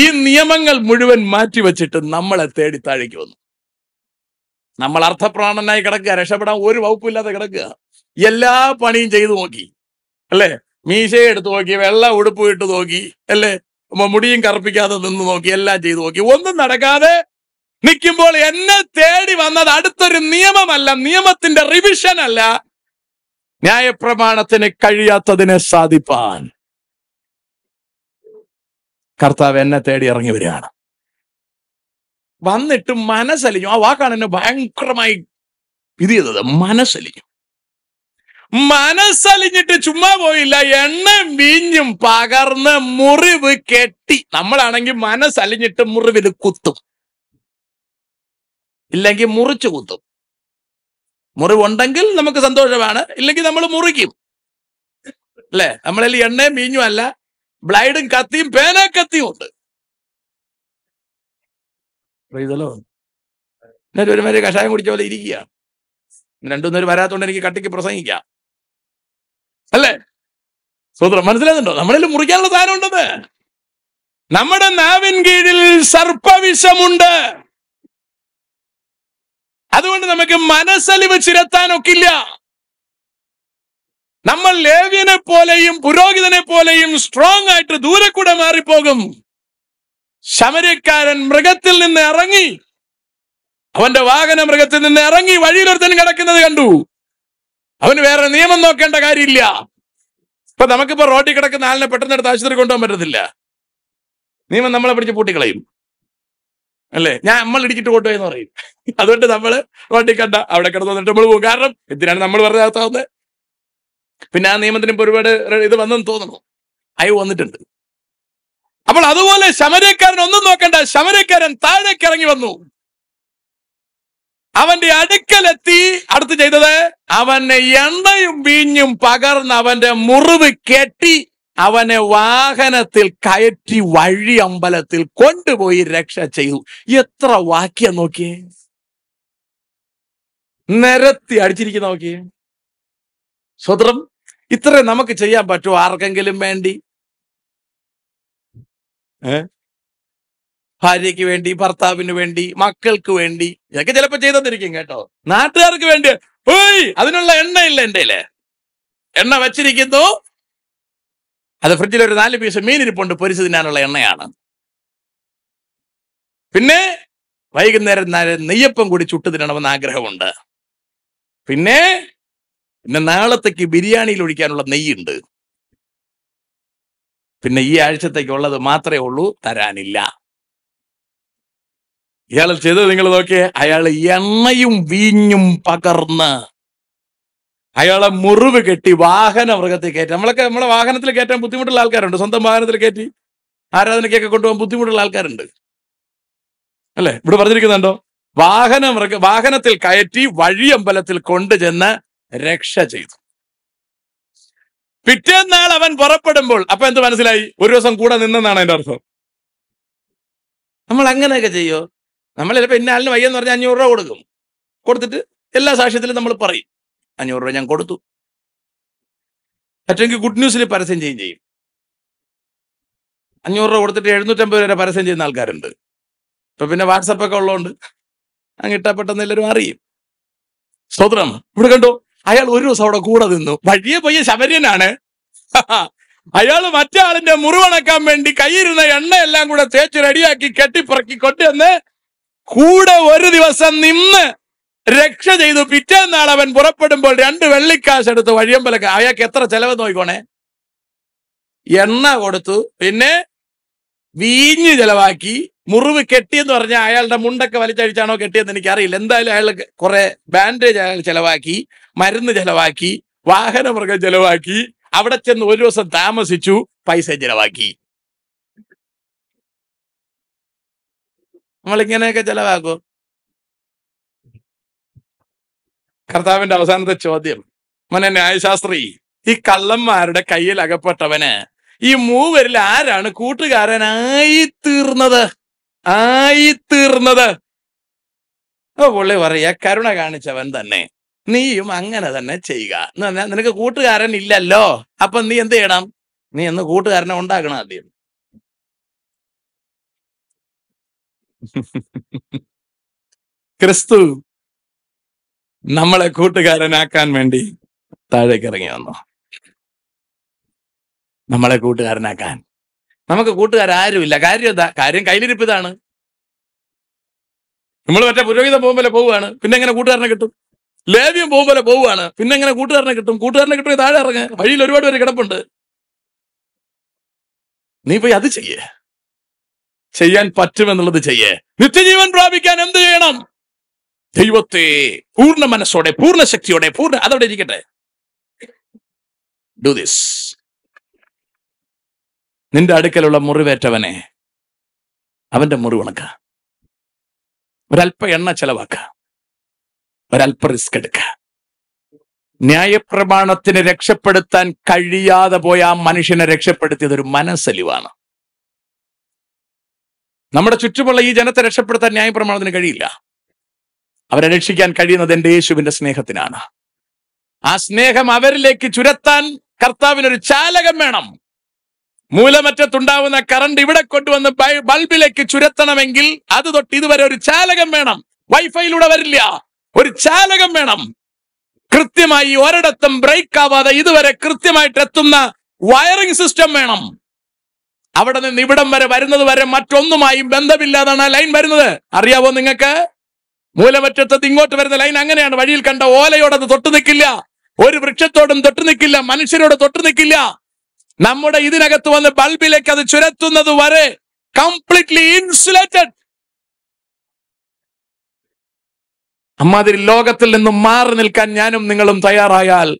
Speaker 1: ഈ നിയമങ്ങൾ മുഴുവൻ മാറ്റിവെച്ചിട്ട് നമ്മളെ തേടി താഴേക്ക് വന്നു നമ്മൾ അർത്ഥപ്രാണനായി കിടക്കുക രക്ഷപ്പെടാൻ ഒരു വകുപ്പില്ലാതെ കിടക്കുക എല്ലാ പണിയും ചെയ്തു നോക്കി അല്ലേ മീശയെ എടുത്തു നോക്കി വെള്ളം ഉടുപ്പ് ഇട്ട് നോക്കി അല്ലേ മുടിയും കറുപ്പിക്കാതെ നിന്ന് നോക്കി എല്ലാം ചെയ്തു നോക്കി ഒന്നും നടക്കാതെ നിൽക്കുമ്പോൾ എന്നെ തേടി വന്നത് അടുത്തൊരു നിയമമല്ല നിയമത്തിന്റെ റിവിഷൻ അല്ല ന്യായപ്രമാണത്തിന് കഴിയാത്തതിനെ സാധിപ്പാൻ കർത്താവ് എന്നെ തേടി ഇറങ്ങി വരികയാണ് വന്നിട്ട് മനസ്സലിഞ്ഞു ആ വാക്കാണ് എന്നെ ഭയങ്കരമായി ഇത് ചെയ്തത് മനസ്സലിഞ്ഞു മനസ്സലിഞ്ഞിട്ട് ചുമ്മാ പോയില്ല എണ്ണയും വീഞ്ഞും പകർന്ന് മുറിവ് കെട്ടി നമ്മളാണെങ്കിൽ മനസ്സലിഞ്ഞിട്ട് മുറിവിൽ കുത്തും ഇല്ലെങ്കിൽ മുറിച്ചു കുത്തും മുറിവുണ്ടെങ്കിൽ നമുക്ക് സന്തോഷമാണ് ഇല്ലെങ്കിൽ നമ്മൾ മുറിക്കും അല്ലെ നമ്മളിൽ എണ്ണയും വീഞ്ഞും അല്ല ബ്ലൈഡും കത്തിയും പേന കത്തിയും ഉണ്ട് ഒരുമാതിരി കഷായം കുടിച്ച പോലെ ഇരിക്കുകയാണ് രണ്ടുമൂന്നൊരു വരാത്തോണ്ട് എനിക്ക് കട്ടിക്ക് പ്രസംഗിക്കാം അല്ലേ സൂത്രം മനസ്സിലാകുന്നുണ്ടോ നമ്മളിൽ മുറിക്കാനുള്ള സാധനം ഉണ്ടത് നമ്മുടെ നാവിൻ കീഴിൽ സർപ്പവിഷമുണ്ട് അതുകൊണ്ട് നമുക്ക് മനസ്സലിവ് ചിരത്താനൊക്കില്ല നമ്മൾ ലേവ്യനെ പോലെയും പുരോഹിതനെ പോലെയും സ്ട്രോങ് ആയിട്ട് ദൂരെ കൂടെ മാറിപ്പോകും ശമരക്കാരൻ മൃഗത്തിൽ നിന്ന് ഇറങ്ങി അവന്റെ വാഹന മൃഗത്തിൽ നിന്ന് ഇറങ്ങി വഴിയിലൊരുത്തൻ കിടക്കുന്നത് കണ്ടു അവന് വേറെ നിയമം നോക്കേണ്ട കാര്യമില്ല ഇപ്പൊ നമുക്കിപ്പോ റോഡിൽ കിടക്കുന്ന ആളിനെ പെട്ടെന്ന് എടുത്ത് ആശുപത്രി കൊണ്ടുപോകാൻ പറ്റത്തില്ല നിയമം നമ്മളെ പിടിച്ച് പൂട്ടിക്കളയും അല്ലേ ഞാൻ നമ്മൾ ഇടിച്ചിട്ട് കൊണ്ടുപോയി എന്ന് പറയും അതുകൊണ്ട് നമ്മൾ റോട്ടി കണ്ട അവിടെ കിടന്നു വന്നിട്ട് നമ്മൾ പോകും കാരണം എന്തിനാണ് നമ്മൾ പറഞ്ഞാകുന്നത് പിന്നെ ആ നിയമത്തിന് ഇപ്പോൾ ഒരുപാട് ഇത് വന്നെന്ന് തോന്നുന്നു അയവ് വന്നിട്ടുണ്ട് അപ്പോൾ അതുപോലെ ശമരക്കാരൻ ഒന്നും നോക്കണ്ട ശമരക്കാരൻ താഴേക്ക് ഇറങ്ങി വന്നു അവന്റെ അടുക്കലെത്തി അടുത്ത് ചെയ്തത് അവന് എണ്ണയും വീഞ്ഞും പകർന്ന് അവന്റെ മുറിവ് കെട്ടി അവനെ വാഹനത്തിൽ കയറ്റി വഴി അമ്പലത്തിൽ കൊണ്ടുപോയി രക്ഷ ചെയ്തു എത്ര വാക്യം നോക്കിയേ നിരത്തി അടിച്ചിരിക്കുന്ന നോക്കിയേ
Speaker 2: സ്വതം ഇത്ര നമുക്ക് ചെയ്യാൻ പറ്റുമോ ആർക്കെങ്കിലും വേണ്ടി
Speaker 1: ഭാര്യയ്ക്ക് വേണ്ടി ഭർത്താവിന് വേണ്ടി മക്കൾക്ക് വേണ്ടി ഇതൊക്കെ ചിലപ്പോൾ ചെയ്തെന്നിരിക്കും കേട്ടോ നാട്ടുകാർക്ക് വേണ്ടി അതിനുള്ള അതിനുള്ള ഇല്ല എന്റെ എണ്ണ വച്ചിരിക്കുന്നു അത് ഫ്രിഡ്ജിൽ ഒരു നാല് പീസ്
Speaker 2: മീനിരിപ്പുണ്ട് പൊരിച്ചു തിന്നാനുള്ള എണ്ണയാണ് പിന്നെ വൈകുന്നേരം
Speaker 1: നെയ്യപ്പം കൂടി ചുട്ടു തിന്നണമെന്ന് ആഗ്രഹമുണ്ട് പിന്നെ പിന്നെ നാളത്തേക്ക് ബിരിയാണിയിൽ ഒഴിക്കാനുള്ള നെയ്യുണ്ട് പിന്നെ ഈ ആഴ്ചത്തേക്കുള്ളത് മാത്രമേ ഉള്ളൂ തരാനില്ല ഇയാൾ ചെയ്തത് നിങ്ങൾ നോക്കിയേ അയാൾ എണ്ണയും വീഞ്ഞും പകർന്ന് അയാളെ മുറിവ് കെട്ടി വാഹന മൃഗത്തിൽ കയറ്റി നമ്മളൊക്കെ നമ്മളെ വാഹനത്തിൽ കയറ്റാൻ ബുദ്ധിമുട്ടുള്ള ആൾക്കാരുണ്ട് സ്വന്തം വാഹനത്തിൽ കയറ്റി ആരാധനയ്ക്കൊക്കെ കൊണ്ടുപോകാൻ ബുദ്ധിമുട്ടുള്ള ആൾക്കാരുണ്ട് അല്ലെ ഇവിടെ പറഞ്ഞിരിക്കുന്നുണ്ടോ വാഹന മൃഗ വാഹനത്തിൽ കയറ്റി വഴിയമ്പലത്തിൽ കൊണ്ടുചെന്ന് രക്ഷ ചെയ്തു പിറ്റേന്നാൾ അവൻ പുറപ്പെടുമ്പോൾ അപ്പൊ എന്ത് മനസ്സിലായി ഒരു ദിവസം കൂടെ നിന്നെന്നാണ് അതിന്റെ അർത്ഥം നമ്മൾ അങ്ങനെയൊക്കെ ചെയ്യോ നമ്മൾ ചിലപ്പോൾ ഇന്നാലിന് വയ്യെന്ന് പറഞ്ഞാൽ അഞ്ഞൂറ് രൂപ കൊടുക്കും കൊടുത്തിട്ട് എല്ലാ സാക്ഷ്യത്തിലും നമ്മൾ പറയും അഞ്ഞൂറ് രൂപ ഞാൻ കൊടുത്തു പറ്റുമെങ്കിൽ ഗുഡ് ന്യൂസിൽ പരസ്യം ചെയ്യും ചെയ്യും അഞ്ഞൂറ് രൂപ കൊടുത്തിട്ട് എഴുന്നൂറ്റമ്പത് രൂപ പരസ്യം ചെയ്യുന്ന ആൾക്കാരുണ്ട് ഇപ്പൊ പിന്നെ വാട്സപ്പ് ഒക്കെ ഉള്ളതുകൊണ്ട് അങ്ങിട്ടാ പെട്ടെന്ന് എല്ലാവരും അറിയും സ്തോത്രം ഇവിടെ കണ്ടോ അയാൾ ഒരു ദിവസം അവിടെ കൂടെ നിന്നു വഴിയെ പയ്യ ശബരിയനാണ് [laughs] അയാൾ മറ്റേ ആളിന്റെ മുറിവണക്കാൻ വേണ്ടി കയ്യിരുന്ന എണ്ണയെല്ലാം കൂടെ തേച്ച് റെഡിയാക്കി കെട്ടിപ്പറക്കി കൊണ്ടുവന്ന് കൂടെ ഒരു ദിവസം നിന്ന് രക്ഷ ചെയ്തു പിറ്റേന്നാൾ അവൻ പുറപ്പെടുമ്പോൾ രണ്ട് വെള്ളിക്കാശ് എടുത്ത് വഴിയമ്പലക്ക് അയാൾക്ക് എത്ര ചെലവ് നോക്കിക്കോണേ എണ്ണ കൊടുത്തു പിന്നെ വീഞ്ഞ് ചെലവാക്കി മുറിവ് കെട്ടിയെന്ന് പറഞ്ഞാൽ അയാളുടെ മുണ്ടൊക്കെ വലിച്ചഴിച്ചാണോ കെട്ടിയെന്ന് എനിക്കറിയില്ല എന്തായാലും അയാൾ കുറെ ബാൻഡേജ് അയാൾ ചെലവാക്കി മരുന്ന് ചെലവാക്കി വാഹനമൃഗം ചെലവാക്കി അവിടെ ചെന്ന് ഒരു ദിവസം താമസിച്ചു പൈസ ചെലവാക്കി നമ്മളിങ്ങനെയൊക്കെ ചെലവാക്കും കർത്താവിന്റെ അവസാനത്തെ ചോദ്യം മനെ ന്യായശാസ്ത്രി ഈ കള്ളന്മാരുടെ കയ്യിൽ അകപ്പെട്ടവന് ഈ മൂവരിൽ ആരാണ് കൂട്ടുകാരനായി തീർന്നത് ആയി തീർന്നത് പുള്ളി പറയാ കരുണ കാണിച്ചവൻ തന്നെ നീയും അങ്ങനെ തന്നെ ചെയ്യുക എന്ന് പറഞ്ഞാൽ നിനക്ക് കൂട്ടുകാരൻ ഇല്ലല്ലോ അപ്പൊ നീ എന്ത് ചെയ്യണം നീ എന്ന് കൂട്ടുകാരനെ ഉണ്ടാക്കണം ആദ്യം
Speaker 2: [laughs] ക്രിസ്തു നമ്മളെ കൂട്ടുകാരനാക്കാൻ വേണ്ടി താഴേക്ക് ഇറങ്ങി വന്നു നമ്മളെ കൂട്ടുകാരനാക്കാൻ
Speaker 1: നമുക്ക് കൂട്ടുകാരാരുമില്ല കാര്യം എന്താ കാര്യം കയ്യിലിരിപ്പ് ഇതാണ് നമ്മൾ മറ്റേ പുരോഹിത പോലെ പോവുകയാണ് പിന്നെ എങ്ങനെ കൂട്ടുകാരനെ കിട്ടും ലേവ്യം പോലെ പോവുകയാണ് പിന്നെ എങ്ങനെ കൂട്ടുകാരനെ കിട്ടും കൂട്ടുകാരനെ കിട്ടും താഴെ ഇറങ്ങ് വഴിയിൽ ഒരുപാട് പേര് കിടപ്പുണ്ട് നീ പോയി അത് ചെയ്യേ ചെയ്യാൻ പറ്റുമെന്നുള്ളത് ചെയ്യേ നിത്യജീവൻ പ്രാപിക്കാൻ എന്ത് ചെയ്യണം ദൈവത്തെ പൂർണ്ണ മനസ്സോടെ പൂർണ്ണ ശക്തിയോടെ പൂർണ്ണ അതവിടെ ഇരിക്കട്ടെ
Speaker 2: ഡു ദിസ് നിന്റെ അടുക്കലുള്ള മുറിവേറ്റവനെ അവന്റെ മുറിവുണക്ക ഒരല്പ
Speaker 1: എണ്ണ ചെലവാക്ക ഒരല്പ റിസ്ക് എടുക്ക ന്യായപ്രമാണത്തിന് രക്ഷപ്പെടുത്താൻ കഴിയാതെ പോയ ആ മനുഷ്യനെ രക്ഷപ്പെടുത്തിയത് ഒരു മനസ്സലിവാണ് നമ്മുടെ ചുറ്റുമുള്ള ഈ ജനത്തെ രക്ഷപ്പെടുത്താൻ ന്യായപ്രമാണത്തിന് കഴിയില്ല അവരെ രക്ഷിക്കാൻ കഴിയുന്നത് എൻ്റെ യേശുവിന്റെ സ്നേഹത്തിനാണ് ആ സ്നേഹം അവരിലേക്ക് ചുരത്താൻ കർത്താവിനൊരു ചാലകം വേണം മൂലമറ്റത്തുണ്ടാവുന്ന കറണ്ട് ഇവിടെ കൊണ്ടുവന്ന് ബൾബിലേക്ക് ചുരത്തണമെങ്കിൽ അത് തൊട്ട് ഇതുവരെ ഒരു ചാലകം വേണം വൈഫൈയിലൂടെ വരില്ല ഒരു ചാലകം വേണം കൃത്യമായി ഒരിടത്തും ബ്രേക്ക് ആവാതെ ഇതുവരെ കൃത്യമായിട്ട് എത്തുന്ന വയറിംഗ് സിസ്റ്റം വേണം അവിടെ നിന്ന് ഇവിടം വരെ വരുന്നത് വരെ മറ്റൊന്നുമായും ബന്ധമില്ലാതാണ് ആ ലൈൻ വരുന്നത് അറിയാവോ നിങ്ങൾക്ക് മൂലമറ്റത്ത് ഇങ്ങോട്ട് വരുന്ന ലൈൻ അങ്ങനെയാണ് വഴിയിൽ കണ്ട ഓലയോട് അത് തൊട്ടു നിൽക്കില്ല ഒരു വൃക്ഷത്തോടും തൊട്ടു നിൽക്കില്ല മനുഷ്യരോട് തൊട്ടു നിൽക്കില്ല നമ്മുടെ ഇതിനകത്ത് വന്ന് ബൾബിലേക്ക് അത് ചുരത്തുന്നത് വരെ കംപ്ലീറ്റ്ലി ഇൻസുലേറ്റഡ് അമ്മാതിരി ലോകത്തിൽ നിന്നും മാറി നിൽക്കാൻ ഞാനും നിങ്ങളും തയ്യാറായാൽ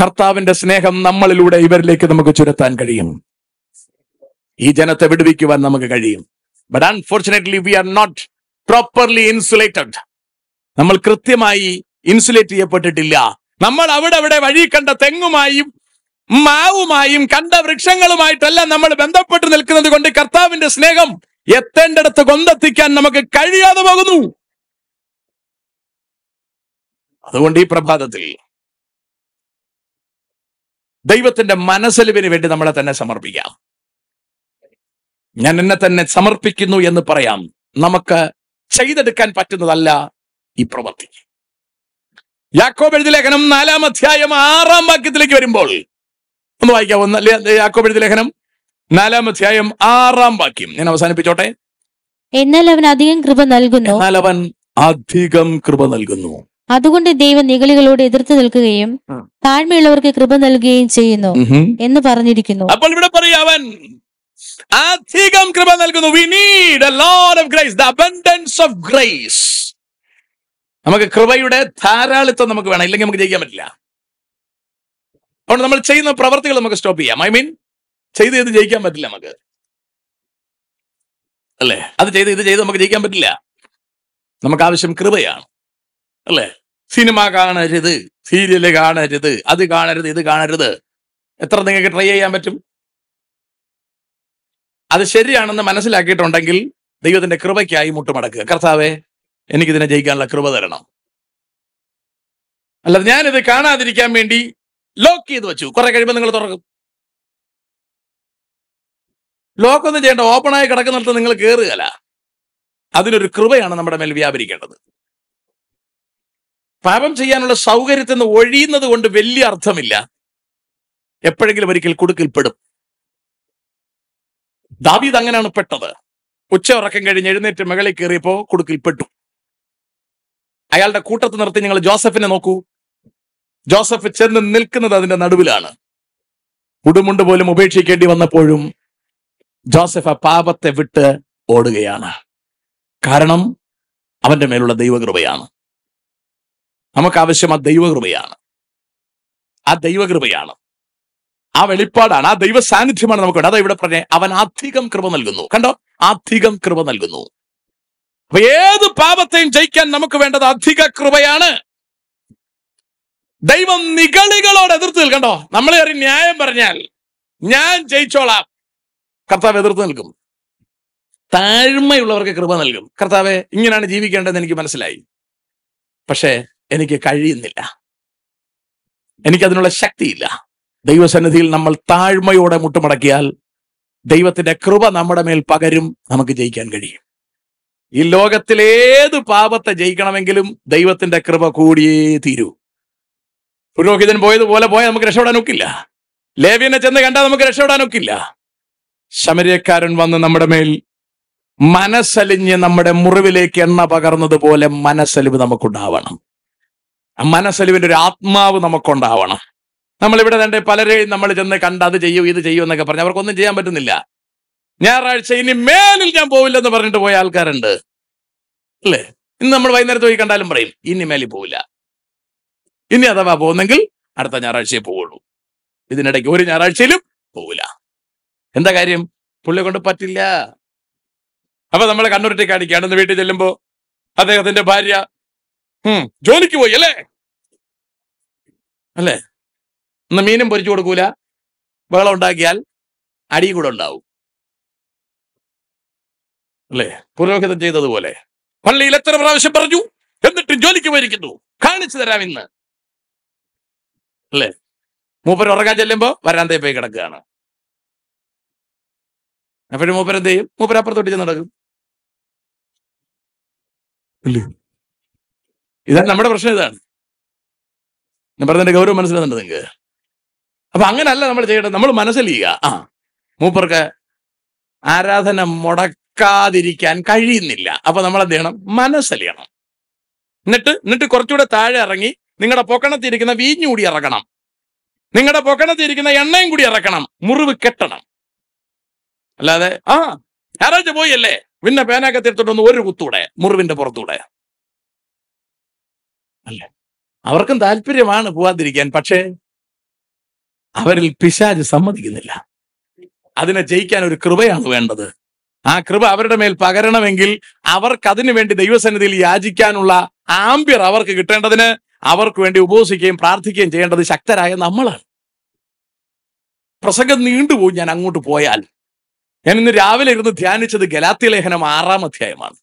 Speaker 1: കർത്താവിന്റെ സ്നേഹം നമ്മളിലൂടെ ഇവരിലേക്ക് നമുക്ക് ചുരത്താൻ കഴിയും ഈ ജനത്തെ വിടുവിക്കുവാൻ നമുക്ക് കഴിയും but unfortunately we are not properly insulated നമ്മൾ കൃത്യമായി ഇൻസുലേറ്റ് ചെയ്യപ്പെട്ടിട്ടില്ല നമ്മൾ അവിടെ അവിടെ വഴി കണ്ട തെങ്ങുമായും മാവുമായും കണ്ട വൃക്ഷങ്ങളുമായിട്ടല്ല നമ്മൾ ബന്ധപ്പെട്ട് നിൽക്കുന്നത് കൊണ്ട് കർത്താവിന്റെ സ്നേഹം എത്തേണ്ടടത്ത് കൊന്തെത്തിക്കാൻ നമുക്ക് കഴിയാതെ പോകുന്നു
Speaker 2: അതുകൊണ്ട് ഈ പ്രഭാതത്തിൽ
Speaker 1: ദൈവത്തിന്റെ മനസ്സലിവിന് വേണ്ടി നമ്മളെ തന്നെ സമർപ്പിക്കാം ഞാൻ എന്നെ തന്നെ സമർപ്പിക്കുന്നു എന്ന് പറയാം നമുക്ക് ചെയ്തെടുക്കാൻ പറ്റുന്നതല്ല ഈ പ്രവൃത്തി യാക്കോബ് എഴുതി ലേഖനം നാലാം അധ്യായം ആറാം വാക്യത്തിലേക്ക് വരുമ്പോൾ ഒന്ന് വായിക്കാവോ യാക്കോബ് എഴുതി ലേഖനം നാലാം അധ്യായം ആറാം വാക്യം ഞാൻ അവസാനിപ്പിച്ചോട്ടെ
Speaker 2: എന്നാൽ അവൻ അധികം കൃപ നൽകുന്നു എന്നാൽ അവൻ
Speaker 1: അധികം കൃപ നൽകുന്നു
Speaker 2: അതുകൊണ്ട് ദൈവം നികളികളോട് എതിർത്ത് നിൽക്കുകയും താഴ്മയുള്ളവർക്ക് കൃപ നൽകുകയും ചെയ്യുന്നു എന്ന് പറഞ്ഞിരിക്കുന്നു
Speaker 1: അപ്പോൾ ഇവിടെ പറയാവൻ അധികം കൃപ നൽകുന്നു we need a of grace the abundance of grace നമുക്ക് കൃപയുടെ ധാരാളിത്വം നമുക്ക് വേണം ഇല്ലെങ്കിൽ നമുക്ക് ജയിക്കാൻ പറ്റില്ല അതുകൊണ്ട് നമ്മൾ ചെയ്യുന്ന പ്രവർത്തികൾ നമുക്ക് സ്റ്റോപ്പ് ചെയ്യാം ഐ മീൻ ചെയ്ത് ചെയ്ത് ജയിക്കാൻ പറ്റില്ല നമുക്ക് അല്ലേ അത് ചെയ്ത് ഇത് ചെയ്ത് നമുക്ക് ജയിക്കാൻ പറ്റില്ല
Speaker 2: നമുക്ക് ആവശ്യം കൃപയാണ് അല്ലേ സിനിമ കാണരുത് സീരിയല് കാണരുത്
Speaker 1: അത് കാണരുത് ഇത് കാണരുത് എത്ര നിങ്ങൾക്ക് ട്രൈ ചെയ്യാൻ പറ്റും അത് ശരിയാണെന്ന് മനസ്സിലാക്കിയിട്ടുണ്ടെങ്കിൽ ദൈവത്തിന്റെ കൃപയ്ക്കായി മുട്ടുമടക്കുക കർത്താവെ എനിക്കിതിനെ ജയിക്കാനുള്ള കൃപ തരണം അല്ലാതെ ഞാനിത് കാണാതിരിക്കാൻ വേണ്ടി
Speaker 2: ലോക്ക് ചെയ്ത് വെച്ചു കുറെ കഴിയുമ്പോൾ നിങ്ങൾ തുറക്കും
Speaker 1: ലോക്ക് ഒന്നും ചെയ്യേണ്ട ഓപ്പണായി കിടക്കുന്നിടത്ത് നിങ്ങൾ കയറുകയല്ല അതിനൊരു കൃപയാണ് നമ്മുടെ മേൽ വ്യാപരിക്കേണ്ടത് പാപം ചെയ്യാനുള്ള സൗകര്യത്തിൽ നിന്ന് ഒഴിയുന്നത് കൊണ്ട് വലിയ അർത്ഥമില്ല എപ്പോഴെങ്കിലും ഒരിക്കൽ കുടുക്കിൽപ്പെടും ദാവീദ് അങ്ങനെയാണ് പെട്ടത് ഉച്ച ഉറക്കം കഴിഞ്ഞ് എഴുന്നേറ്റ് മകളിൽ കയറിയപ്പോ കുടുക്കിൽ പെട്ടു അയാളുടെ കൂട്ടത്ത് നിർത്തി ഞങ്ങൾ ജോസഫിനെ നോക്കൂ ജോസഫ് ചെന്ന് നിൽക്കുന്നത് അതിന്റെ നടുവിലാണ് ഉടുമുണ്ട് പോലും ഉപേക്ഷിക്കേണ്ടി വന്നപ്പോഴും ജോസഫ് ആ പാപത്തെ വിട്ട് ഓടുകയാണ് കാരണം അവന്റെ മേലുള്ള ദൈവകൃപയാണ് നമുക്ക് ആവശ്യം ആ ദൈവകൃപയാണ് ആ ദൈവകൃപയാണ് ആ വെളിപ്പാടാണ് ആ ദൈവ സാന്നിധ്യമാണ് നമുക്ക് അതാ ഇവിടെ പറഞ്ഞേ അവൻ അധികം കൃപ നൽകുന്നു കണ്ടോ അധികം കൃപ നൽകുന്നു അപ്പൊ ഏത് പാപത്തെയും ജയിക്കാൻ നമുക്ക് വേണ്ടത് അധിക കൃപയാണ് ദൈവം നിഗളികളോട് എതിർത്ത് നിൽക്കണ്ടോ നമ്മളെ ഒരു ന്യായം പറഞ്ഞാൽ ഞാൻ ജയിച്ചോളാം കർത്താവ് എതിർത്ത് നിൽക്കും താഴ്മയുള്ളവർക്ക് കൃപ നൽകും കർത്താവെ ഇങ്ങനെയാണ് ജീവിക്കേണ്ടതെന്ന് എനിക്ക് മനസ്സിലായി പക്ഷേ എനിക്ക് കഴിയുന്നില്ല എനിക്കതിനുള്ള ശക്തിയില്ല ദൈവസന്നിധിയിൽ നമ്മൾ താഴ്മയോടെ മുട്ടുമടക്കിയാൽ ദൈവത്തിന്റെ കൃപ നമ്മുടെ മേൽ പകരും നമുക്ക് ജയിക്കാൻ കഴിയും ഈ ലോകത്തിലേത് പാപത്തെ ജയിക്കണമെങ്കിലും ദൈവത്തിന്റെ കൃപ കൂടിയേ തീരൂ പുരോഹിതൻ പോയതുപോലെ പോയാൽ നമുക്ക് രക്ഷപ്പെടാൻ ഒക്കില്ല ലേവ്യനെ ചെന്ന് കണ്ടാൽ നമുക്ക് രക്ഷപ്പെടാൻ ഒക്കില്ല ശമരിയക്കാരൻ വന്ന് നമ്മുടെ മേൽ മനസ്സലിഞ്ഞ് നമ്മുടെ മുറിവിലേക്ക് എണ്ണ പകർന്നതുപോലെ മനസ്സലിവ് നമുക്കുണ്ടാവണം മനസ്സലിവിന്റെ ഒരു ആത്മാവ് നമുക്കുണ്ടാവണം നമ്മളിവിടെ തന്നെ പലരെയും നമ്മൾ ചെന്ന് കണ്ട് അത് ചെയ്യൂ ഇത് ചെയ്യൂ എന്നൊക്കെ പറഞ്ഞു അവർക്കൊന്നും ചെയ്യാൻ പറ്റുന്നില്ല ഞായറാഴ്ച ഇനി മേലിൽ ഞാൻ പോവില്ലെന്ന് പറഞ്ഞിട്ട് പോയ ആൾക്കാരുണ്ട് അല്ലേ ഇന്ന് നമ്മൾ വൈകുന്നേരത്ത് പോയി കണ്ടാലും പറയും ഇനി മേലിൽ പോവില്ല ഇനി അഥവാ പോകുന്നെങ്കിൽ അടുത്ത ഞായറാഴ്ചയെ പോവുള്ളൂ ഇതിനിടയ്ക്ക് ഒരു ഞായറാഴ്ചയിലും പോവില്ല എന്താ കാര്യം പുള്ളിയെ കൊണ്ട് പറ്റില്ല അപ്പൊ നമ്മൾ കണ്ണൂരിട്ട് കാണിക്കുകയാണ് ഇന്ന് വീട്ടിൽ ചെല്ലുമ്പോ അദ്ദേഹത്തിന്റെ ഭാര്യ ജോലിക്ക് പോയി അല്ലേ അല്ലേ ഒന്ന് മീനും പൊരിച്ചു കൊടുക്കൂല ബഹളം ഉണ്ടാക്കിയാൽ അടി കൂടെ ഉണ്ടാവും
Speaker 2: അല്ലേ പുരോഹിതം ചെയ്തതുപോലെ പള്ളിയിൽ എത്ര പ്രാവശ്യം പറഞ്ഞു എന്നിട്ട് ജോലിക്ക് പോയിരിക്കുന്നു കാണിച്ചു തരാം ഇന്ന് അല്ലേ മൂപ്പർ ഉറങ്ങാൻ ചെല്ലുമ്പോ വരാന്തയിൽ പോയി കിടക്കുകയാണ് അപ്പോഴും മൂപ്പർ എന്ത് ചെയ്യും മൂപ്പർ അപ്പുറത്തോട്ട് ചെന്ന് നടക്കും
Speaker 1: ഇതാണ് നമ്മുടെ പ്രശ്നം ഇതാണ് ഞാൻ പറഞ്ഞതിന്റെ ഗൗരവം മനസ്സിലാകുന്നുണ്ട് നിങ്ങൾക്ക് അപ്പൊ അങ്ങനല്ല നമ്മൾ ചെയ്യേണ്ടത് നമ്മൾ മനസ്സിലിക്കുക ആ മൂപ്പർക്ക് ആരാധന മുടക്കാതിരിക്കാൻ കഴിയുന്നില്ല അപ്പൊ നമ്മൾ എന്ത് ചെയ്യണം മനസ്സലിയണം എന്നിട്ട് എന്നിട്ട് കുറച്ചുകൂടെ താഴെ ഇറങ്ങി നിങ്ങളുടെ പൊക്കണത്തിരിക്കുന്ന വീഞ്ഞു കൂടി ഇറക്കണം നിങ്ങളുടെ പൊക്കണത്തിരിക്കുന്ന എണ്ണയും കൂടി ഇറക്കണം മുറിവ് കെട്ടണം അല്ലാതെ ആ ഞായറാഴ്ച പോയല്ലേ പിന്നെ പേനൊക്കെ തീർത്തിട്ടൊന്ന് ഒരു കുത്തൂടെ മുറിവിന്റെ പുറത്തൂടെ അല്ലേ അവർക്കും താല്പര്യമാണ് പോവാതിരിക്കാൻ പക്ഷേ അവരിൽ പിശാജ് സമ്മതിക്കുന്നില്ല അതിനെ ജയിക്കാൻ ഒരു കൃപയാണ് വേണ്ടത് ആ കൃപ അവരുടെ മേൽ പകരണമെങ്കിൽ അവർക്ക് അതിനു വേണ്ടി ദൈവസന്നിധിയിൽ യാചിക്കാനുള്ള ആംബ്യർ അവർക്ക് കിട്ടേണ്ടതിന് അവർക്ക് വേണ്ടി ഉപവസിക്കുകയും പ്രാർത്ഥിക്കുകയും ചെയ്യേണ്ടത് ശക്തരായ നമ്മളാണ് പ്രസംഗം നീണ്ടുപോയി ഞാൻ അങ്ങോട്ട് പോയാൽ ഞാൻ ഇന്ന് രാവിലെ ഇരുന്ന് ധ്യാനിച്ചത് ഗലാത്തി ലേഖനം ആറാം അധ്യായമാണ്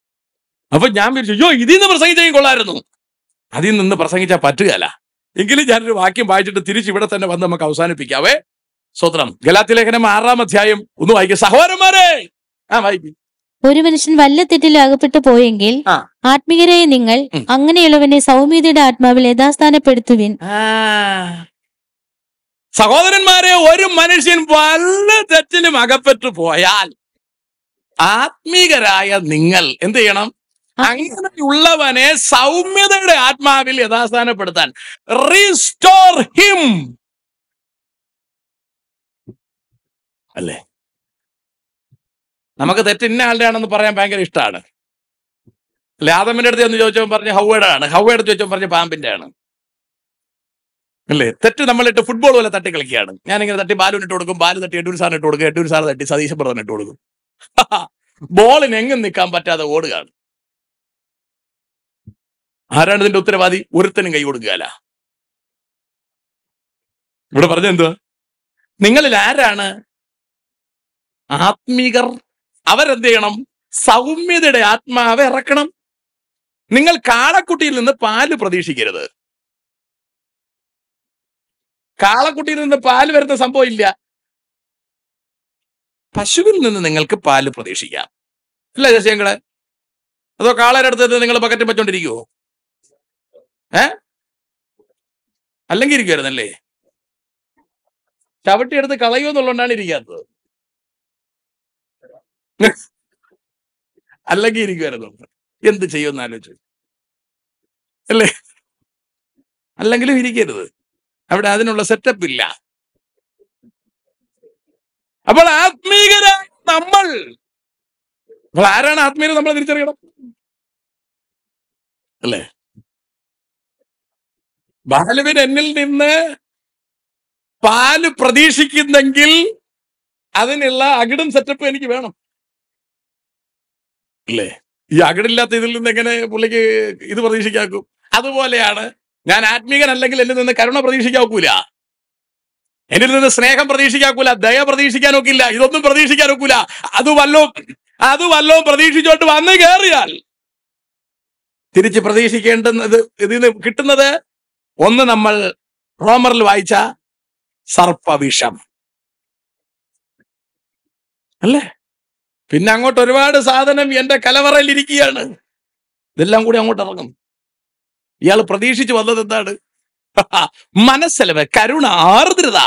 Speaker 1: അപ്പൊ ഞാൻ വിചാരിച്ചു അയ്യോ ഇതിൽ നിന്ന് പ്രസംഗിച്ചെങ്കിൽ കൊള്ളായിരുന്നു അതിൽ നിന്ന് പ്രസംഗിച്ചാൽ പറ്റുകയല്ല എങ്കിലും ഞാനൊരു വാക്യം വായിച്ചിട്ട് തിരിച്ചു ഇവിടെ തന്നെ വന്ന് നമുക്ക് അവസാനിപ്പിക്കാവേ സ്വത്രം ഗലാത്തി ലേഖനം ആറാം അധ്യായം ഒന്ന് വായിക്കും സഹോദരന്മാരെ ആ വായിക്കും
Speaker 2: ഒരു മനുഷ്യൻ വല്ല തെറ്റിൽ അകപ്പെട്ടു പോയെങ്കിൽ ആത്മീയരായ നിങ്ങൾ അങ്ങനെയുള്ളവനെ സൗമ്യതയുടെ ആത്മാവിൽ യഥാസ്ഥാനപ്പെടുത്തുവിൻ
Speaker 1: സഹോദരന്മാരെ ഒരു മനുഷ്യൻ വല്ല തെറ്റിലും അകപ്പെട്ടു പോയാൽ ആത്മീകരായ നിങ്ങൾ എന്ത് ചെയ്യണം അങ്ങനെയുള്ളവനെ സൗമ്യതയുടെ ആത്മാവിൽ യഥാസ്ഥാനപ്പെടുത്താൻ റീസ്റ്റോർ ഹിം അല്ലേ നമുക്ക് തെറ്റിന്ന ആളുടെ ആണെന്ന് പറയാൻ ഭയങ്കര ഇഷ്ടമാണ് അല്ലെ ആദമിന്റെ അടുത്ത് എന്ന് ചോദിച്ചവൻ പറഞ്ഞ ഹൗവയുടെ ആണ് എടുത്ത് ചോദിച്ചവൻ പറഞ്ഞ പാമ്പിന്റെ ആണ് അല്ലേ തെറ്റ് നമ്മളിട്ട് ഫുട്ബോൾ പോലെ തട്ടി കളിക്കുകയാണ് ഞാനിങ്ങനെ തട്ടി ബാലു ഇട്ട് കൊടുക്കും ബാലു തട്ടി എട്ടൂർ സാറിന് ഇട്ട് കൊടുക്കും എട്ടൂർ സാർ തട്ടി സതീശ ഇട്ട് കൊടുക്കും [laughs] ബോളിന് എങ്ങും നിൽക്കാൻ പറ്റാതെ ഓടുകയാണ്
Speaker 2: ആരാണ് ഇതിന്റെ ഉത്തരവാദി ഒരുത്തനും കൈ കൊടുക്കുകയല്ല ഇവിടെ പറഞ്ഞെന്തുവാ നിങ്ങളിൽ ആരാണ്
Speaker 1: ആത്മീകർ അവരെന്ത് ചെയ്യണം സൗമ്യതയുടെ ആത്മാവ് ഇറക്കണം നിങ്ങൾ കാളക്കുട്ടിയിൽ നിന്ന് പാല് പ്രതീക്ഷിക്കരുത് കാളക്കുട്ടിയിൽ നിന്ന് പാല് വരുന്ന സംഭവം ഇല്ല പശുവിൽ നിന്ന് നിങ്ങൾക്ക് പാല് പ്രതീക്ഷിക്കാം അല്ലേ ശശിയങ്കളെ അതോ കാളയുടെ അടുത്ത് നിങ്ങൾ ബക്കറ്റ് വെച്ചോണ്ടിരിക്കുവോ ഏ അല്ലെങ്കിൽ ഇരിക്കുമായിരുന്നല്ലേ
Speaker 2: ചവിട്ടിയെടുത്ത് കളയോ എന്നുള്ളതുകൊണ്ടാണ് ഇരിക്കാത്തത് അല്ലെങ്കിൽ ഇരിക്കുമായിരുന്നു എന്ത് ചെയ്യുമെന്ന് ആലോചിച്ചു അല്ലേ അല്ലെങ്കിലും ഇരിക്കരുത് അവിടെ അതിനുള്ള സെറ്റപ്പ് ഇല്ല അപ്പോൾ ആത്മീകരായ നമ്മൾ അപ്പോൾ ആരാണ് ആത്മീയർ നമ്മൾ തിരിച്ചറിയണം അല്ലേ ബാലുവിൻ എന്നിൽ നിന്ന്
Speaker 1: പാല് പ്രതീക്ഷിക്കുന്നെങ്കിൽ അതിനുള്ള അകിടും സെറ്റപ്പ് എനിക്ക് വേണം അല്ലേ ഈ അകിടില്ലാത്ത ഇതിൽ നിന്ന് എങ്ങനെ പുള്ളിക്ക് ഇത് പ്രതീക്ഷിക്കാക്കും അതുപോലെയാണ് ഞാൻ ആത്മീകൻ അല്ലെങ്കിൽ എന്നിൽ നിന്ന് കരുണ പ്രതീക്ഷിക്കാക്കൂല എന്നിൽ നിന്ന് സ്നേഹം പ്രതീക്ഷിക്കാക്കൂല ദയ പ്രതീക്ഷിക്കാനൊക്കില്ല ഇതൊന്നും പ്രതീക്ഷിക്കാനൊക്കില്ല അത് വല്ലോ അത് വല്ലോ പ്രതീക്ഷിച്ചോട്ട് വന്ന് കയറിയാൽ തിരിച്ച് പ്രതീക്ഷിക്കേണ്ടത് ഇതിൽ നിന്ന് കിട്ടുന്നത് ഒന്ന് നമ്മൾ റോമറിൽ വായിച്ച സർപ്പവിഷം അല്ലേ പിന്നെ അങ്ങോട്ട് ഒരുപാട് സാധനം എന്റെ കലവറയിൽ ഇരിക്കുകയാണ് ഇതെല്ലാം കൂടി അങ്ങോട്ട് ഇറങ്ങും ഇയാൾ പ്രതീക്ഷിച്ചു വന്നത് എന്താണ് മനസ്സലവ് കരുണ ആർദ്രത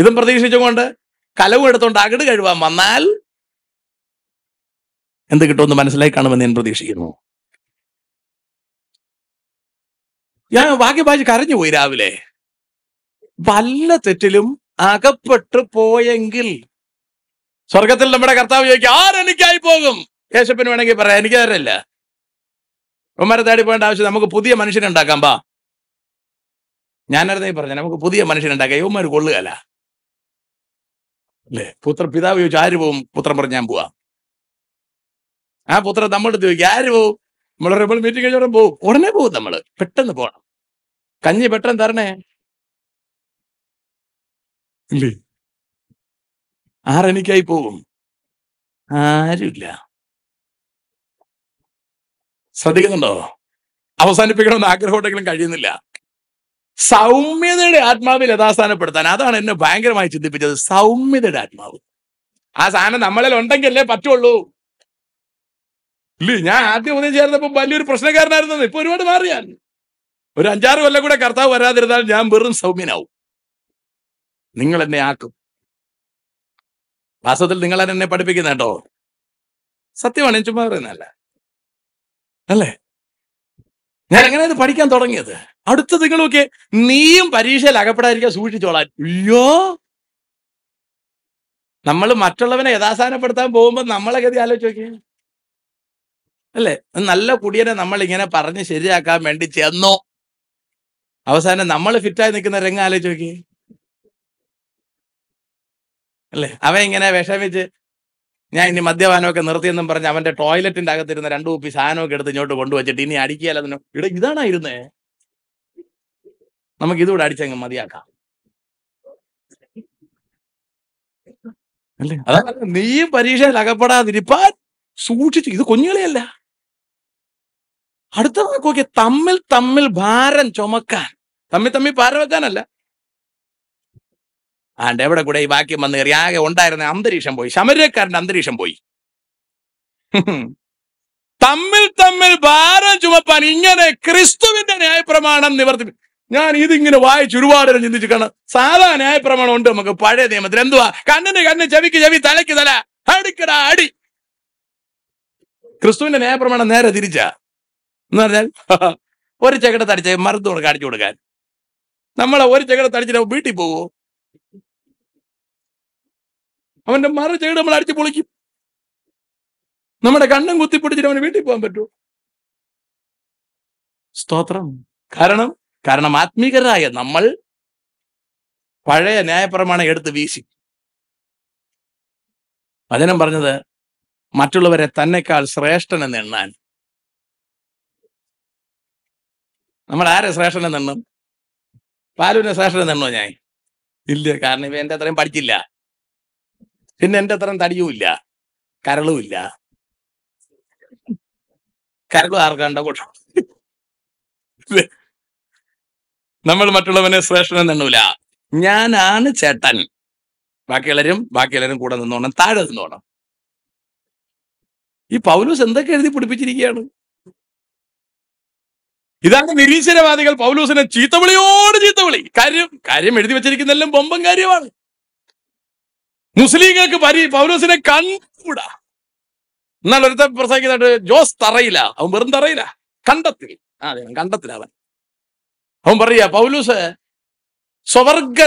Speaker 1: ഇതും പ്രതീക്ഷിച്ചുകൊണ്ട് കലവും എടുത്തുകൊണ്ട് അകട് കഴിവാൻ വന്നാൽ എന്ത് കിട്ടുമെന്ന് മനസ്സിലായി കാണുമെന്ന് ഞാൻ പ്രതീക്ഷിക്കുന്നു
Speaker 2: ഞാൻ കരഞ്ഞു പോയി രാവിലെ
Speaker 1: വല്ല തെറ്റിലും അകപ്പെട്ടു പോയെങ്കിൽ സ്വർഗത്തിൽ നമ്മുടെ കർത്താവ് ചോദിക്കും ആരെനിക്കായി പോകും യേശപ്പിന് വേണമെങ്കിൽ പറയാം എനിക്ക് അറിയില്ല ഉമ്മരെ തേടി പോകേണ്ട ആവശ്യം നമുക്ക് പുതിയ ഉണ്ടാക്കാം ബാ ഞാനരുതായി പറഞ്ഞ നമുക്ക് പുതിയ മനുഷ്യനുണ്ടാക്കാം ഉമ്മര് കൊള്ളുകയല്ല അല്ലേ പുത്ര പിതാവ് ചോദിച്ചു ആര് പോവും പുത്രൻ പറഞ്ഞു ഞാൻ പോവാം ആ പുത്രം നമ്മളെടുത്ത് ചോദിക്കും ആര് പോവും നമ്മൾ റിബൽ മീറ്റിംഗ് കഴിഞ്ഞ ഉടനെ പോകും ഉടനെ പോകും നമ്മൾ പെട്ടെന്ന് പോകണം കഞ്ഞി പെട്ടെന്ന് തരണേ
Speaker 2: ഇല്ലേ ആരെനിക്കായി പോകും ആരുമില്ല
Speaker 1: ശ്രദ്ധിക്കുന്നുണ്ടോ അവസാനിപ്പിക്കണമെന്ന് ആഗ്രഹമുണ്ടെങ്കിലും കഴിയുന്നില്ല സൗമ്യതയുടെ ആത്മാവിൽ യഥാസ്ഥാനപ്പെടുത്താൻ അതാണ് എന്നെ ഭയങ്കരമായി ചിന്തിപ്പിച്ചത് സൗമ്യതയുടെ ആത്മാവ് ആ സാധനം നമ്മളിൽ ഉണ്ടെങ്കിലേ പറ്റുള്ളൂ ഇല്ലേ ഞാൻ ആദ്യം ഒന്നും ചേർന്നപ്പോൾ വലിയൊരു പ്രശ്നക്കാരനായിരുന്നു ഇപ്പൊ ഒരുപാട് മാറിയാൽ ഒരു അഞ്ചാറ് കൊല്ലം കൂടെ കർത്താവ് വരാതിരുന്നാൽ ഞാൻ വെറും സൗമ്യനാവും നിങ്ങൾ എന്നെ ആക്കും വാസത്തിൽ നിങ്ങൾ എന്നെ പഠിപ്പിക്കുന്ന കേട്ടോ സത്യമാണ് ഞാൻ ചുമ്മാ പറയുന്നല്ല അല്ലേ ഞാൻ എങ്ങനെ ഇത് പഠിക്കാൻ തുടങ്ങിയത് അടുത്ത നിങ്ങൾ നീയും പരീക്ഷയിൽ അകപ്പെടാതിരിക്കാൻ സൂക്ഷിച്ചോളാൻ അയ്യോ നമ്മൾ മറ്റുള്ളവനെ യഥാസ്ഥാനപ്പെടുത്താൻ പോകുമ്പോൾ നമ്മളെ ഗതി ആലോചിച്ച് നോക്കിയാൽ അല്ലെ നല്ല കുടിയനെ നമ്മൾ ഇങ്ങനെ പറഞ്ഞ് ശരിയാക്കാൻ വേണ്ടി ചെന്നോ അവസാനം നമ്മൾ ഫിറ്റായി നിൽക്കുന്ന രംഗം ആലോചിച്ച് നോക്കിയേ അല്ലേ അവൻ ഇങ്ങനെ വിഷമിച്ച് ഞാൻ ഇനി മദ്യപാനമൊക്കെ നിർത്തിയെന്നും പറഞ്ഞ് അവന്റെ ടോയ്ലറ്റിന്റെ അകത്തിരുന്ന രണ്ടു കുപ്പി സാധനമൊക്കെ എടുത്ത് ഇങ്ങോട്ട് കൊണ്ടുവച്ചിട്ട് ഇനി അടിക്കുകയല്ല ഇട ഇതാണോ ഇരുന്നേ നമുക്ക് ഇതുകൂടെ അടിച്ചങ്ങ്
Speaker 2: മതിയാക്കാം അല്ലേ അതാ
Speaker 1: നീയും പരീക്ഷയിൽ അകപ്പെടാതിരിപ്പാൻ സൂക്ഷിച്ചു ഇത് കുഞ്ഞുകളിയല്ല അടുത്ത നോക്കിയ തമ്മിൽ തമ്മിൽ ഭാരം ചുമക്കാൻ തമ്മിൽ തമ്മിൽ ഭാരം വെക്കാനല്ല ആണ്ട് എവിടെ കൂടെ ഈ വാക്യം വന്ന് കയറി ആകെ ഉണ്ടായിരുന്ന അന്തരീക്ഷം പോയി ശമരക്കാരന്റെ അന്തരീക്ഷം പോയി തമ്മിൽ തമ്മിൽ ഭാരം ചുമപ്പാൻ ഇങ്ങനെ ക്രിസ്തുവിന്റെ ന്യായപ്രമാണം നിവർത്തി ഞാൻ ഇതിങ്ങനെ വായിച്ച് ഒരുപാട് ചിന്തിച്ചു കാണാം സാധാ പ്രമാണം ഉണ്ട് നമുക്ക് പഴയ നിയമത്തിൽ എന്തുവാ കണ്ണിന് കണ്ണ് ചെവിക്ക് ചെവി തലയ്ക്ക് തല അടിക്കടാ അടി ക്രിസ്തുവിന്റെ പ്രമാണം നേരെ തിരിച്ചാ എന്ന് പറഞ്ഞാൽ ഒരു ചെകിട തടിച്ച മറുത്തു കൊടുക്കാൻ അടിച്ചു കൊടുക്കാൻ നമ്മൾ ഒരു ചെകിട തടിച്ചിട്ട് വീട്ടിൽ പോവോ അവന്റെ മറു ചെകിട നമ്മൾ
Speaker 2: അടിച്ചു പൊളിക്കും നമ്മുടെ കണ്ണും കുത്തിപ്പിടിച്ചിട്ട് അവന് വീട്ടിൽ പോകാൻ പറ്റൂ സ്തോത്രം കാരണം കാരണം ആത്മീകരായ നമ്മൾ പഴയ ന്യായപ്രമാണം എടുത്ത് വീശി വചനം പറഞ്ഞത് മറ്റുള്ളവരെ തന്നെക്കാൾ ശ്രേഷ്ഠനെന്ന് എണ്ണാൻ നമ്മൾ ആരെ ശ്രേഷ്ഠനെ തണ്ണും പാലുവിനെ ശ്രേഷ്ഠനെ തണ്ണോ ഞാൻ ഇല്ല കാരണം ഇപ്പൊ എന്റെ അത്രയും പഠിച്ചില്ല പിന്നെ എൻ്റെ അത്രയും തടിയുമില്ല കരളുമില്ല കരളും ആർക്കാണ്ട
Speaker 1: കൂട്ടം നമ്മൾ മറ്റുള്ളവനെ ശ്രേഷ്ഠനെ തണ്ണൂല ഞാനാണ് ചേട്ടൻ ബാക്കിയുള്ളവരും ബാക്കിയുള്ളവരും കൂടെ നിന്നോണം താഴെ നിന്നോണം ഈ പൗലൂസ് എന്തൊക്കെ എഴുതി പിടിപ്പിച്ചിരിക്കുകയാണ് ഇതാണ് നിരീശ്വരവാദികൾ പൗലൂസിനെ ചീത്തവിളിയോട് ചീത്തവിളി കാര്യം കാര്യം എഴുതി വെച്ചിരിക്കുന്നെല്ലാം ബൊമ്പം കാര്യമാണ് മുസ്ലിങ്ങൾക്ക് പരി പൗലൂസിനെ കണ്ടുകൂടാ എന്നാൽ ഒരുത്തെ പ്രസംഗിക്കുന്നുണ്ട് ജോസ് തറയില്ല അവൻ വെറും തറയില്ല കണ്ടത്തിൽ അതെ കണ്ടത്തില്ല അവൻ അവൻ പറയാ പൗലൂസ്
Speaker 2: സ്വവർഗ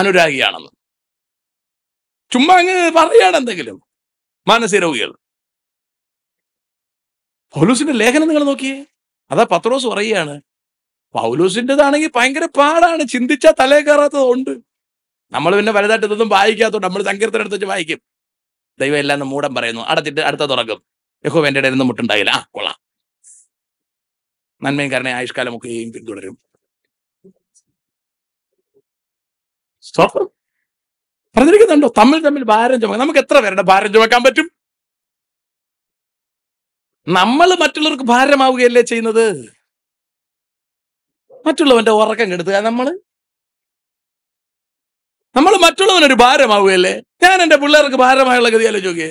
Speaker 2: അനുരാഗിയാണെന്ന് ചുമ്മാ അങ്ങ് പറയാണ് എന്തെങ്കിലും
Speaker 1: രോഗികൾ പൗലൂസിന്റെ ലേഖനം നിങ്ങൾ നോക്കിയേ അതാ പത്രോസ് പറയുകയാണ് പൗലോസിൻ്റെതാണെങ്കിൽ ഭയങ്കര പാടാണ് ചിന്തിച്ചാൽ തലേ കയറാത്തതുണ്ട് നമ്മൾ പിന്നെ വലുതായിട്ട് ഇതൊന്നും വായിക്കാത്തതുകൊണ്ട് നമ്മൾ സങ്കീർത്തനം എടുത്ത് വെച്ച് വായിക്കും ദൈവം എല്ലാം മൂടം പറയുന്നു അടച്ചിട്ട് അടുത്ത തുറക്കും യഹോ എൻ്റെ ഇടയിൽ നിന്ന് മുട്ടുണ്ടായില്ല ആ കൊള്ളാം നന്മയും കാരണം ആയുഷ്കാലം പിന്തുടരും
Speaker 2: പറഞ്ഞിരിക്കുന്നുണ്ടോ തമ്മിൽ തമ്മിൽ ഭാരം ചുമക്കാം നമുക്ക് എത്ര പേരുടെ ഭാരം ചുമക്കാൻ പറ്റും നമ്മൾ മറ്റുള്ളവർക്ക് ഭാരമാവുകയല്ലേ ചെയ്യുന്നത് മറ്റുള്ളവന്റെ ഉറക്കം കെടുത്തുക നമ്മൾ നമ്മൾ മറ്റുള്ളവനൊരു ഭാരമാവുകയല്ലേ ഞാൻ എന്റെ പിള്ളേർക്ക് ഭാരമായുള്ള ഗതിയല്ല ആലോചിക്കേ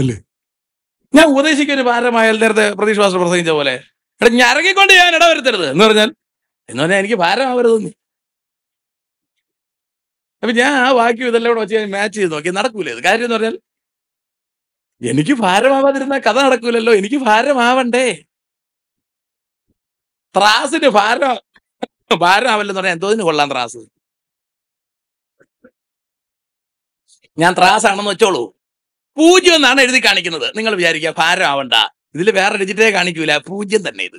Speaker 2: അല്ലേ
Speaker 1: ഞാൻ ഉപദേശിക്കൊരു ഭാരമായ നേരത്തെ പ്രതീക്ഷ പ്രസംഗിച്ച പോലെ എടാ ഞരകിക്കൊണ്ട് ഞാൻ ഇടവരുത്തരുത് എന്ന് പറഞ്ഞാൽ എന്ന് പറഞ്ഞാൽ എനിക്ക് ഭാരമാവരുതെന്ന് അപ്പൊ ഞാൻ ആ വാക്യം ഇതെല്ലാം കൂടെ വെച്ച് ഞാൻ മാച്ച് ചെയ്ത് നോക്കി നടക്കൂലേ ഇത് കാര്യം എന്ന് പറഞ്ഞാൽ എനിക്ക് ഭാരമാവാതിരുന്ന കഥ നടക്കൂലല്ലോ എനിക്ക് ഭാരമാവണ്ടേ ത്രാസിന് ഭാരം ഭാരമാവല്ലെന്ന് പറഞ്ഞാൽ എന്തോതിന് കൊള്ളാം ത്രാസ് ഞാൻ ത്രാസാണെന്ന് വെച്ചോളൂ പൂജ്യം എന്നാണ് എഴുതി കാണിക്കുന്നത് നിങ്ങൾ വിചാരിക്കുക ഭാരമാവണ്ട ഇതിൽ വേറെ ഡിജിറ്റേ കാണിക്കൂല പൂജ്യം തന്നെ ഇത്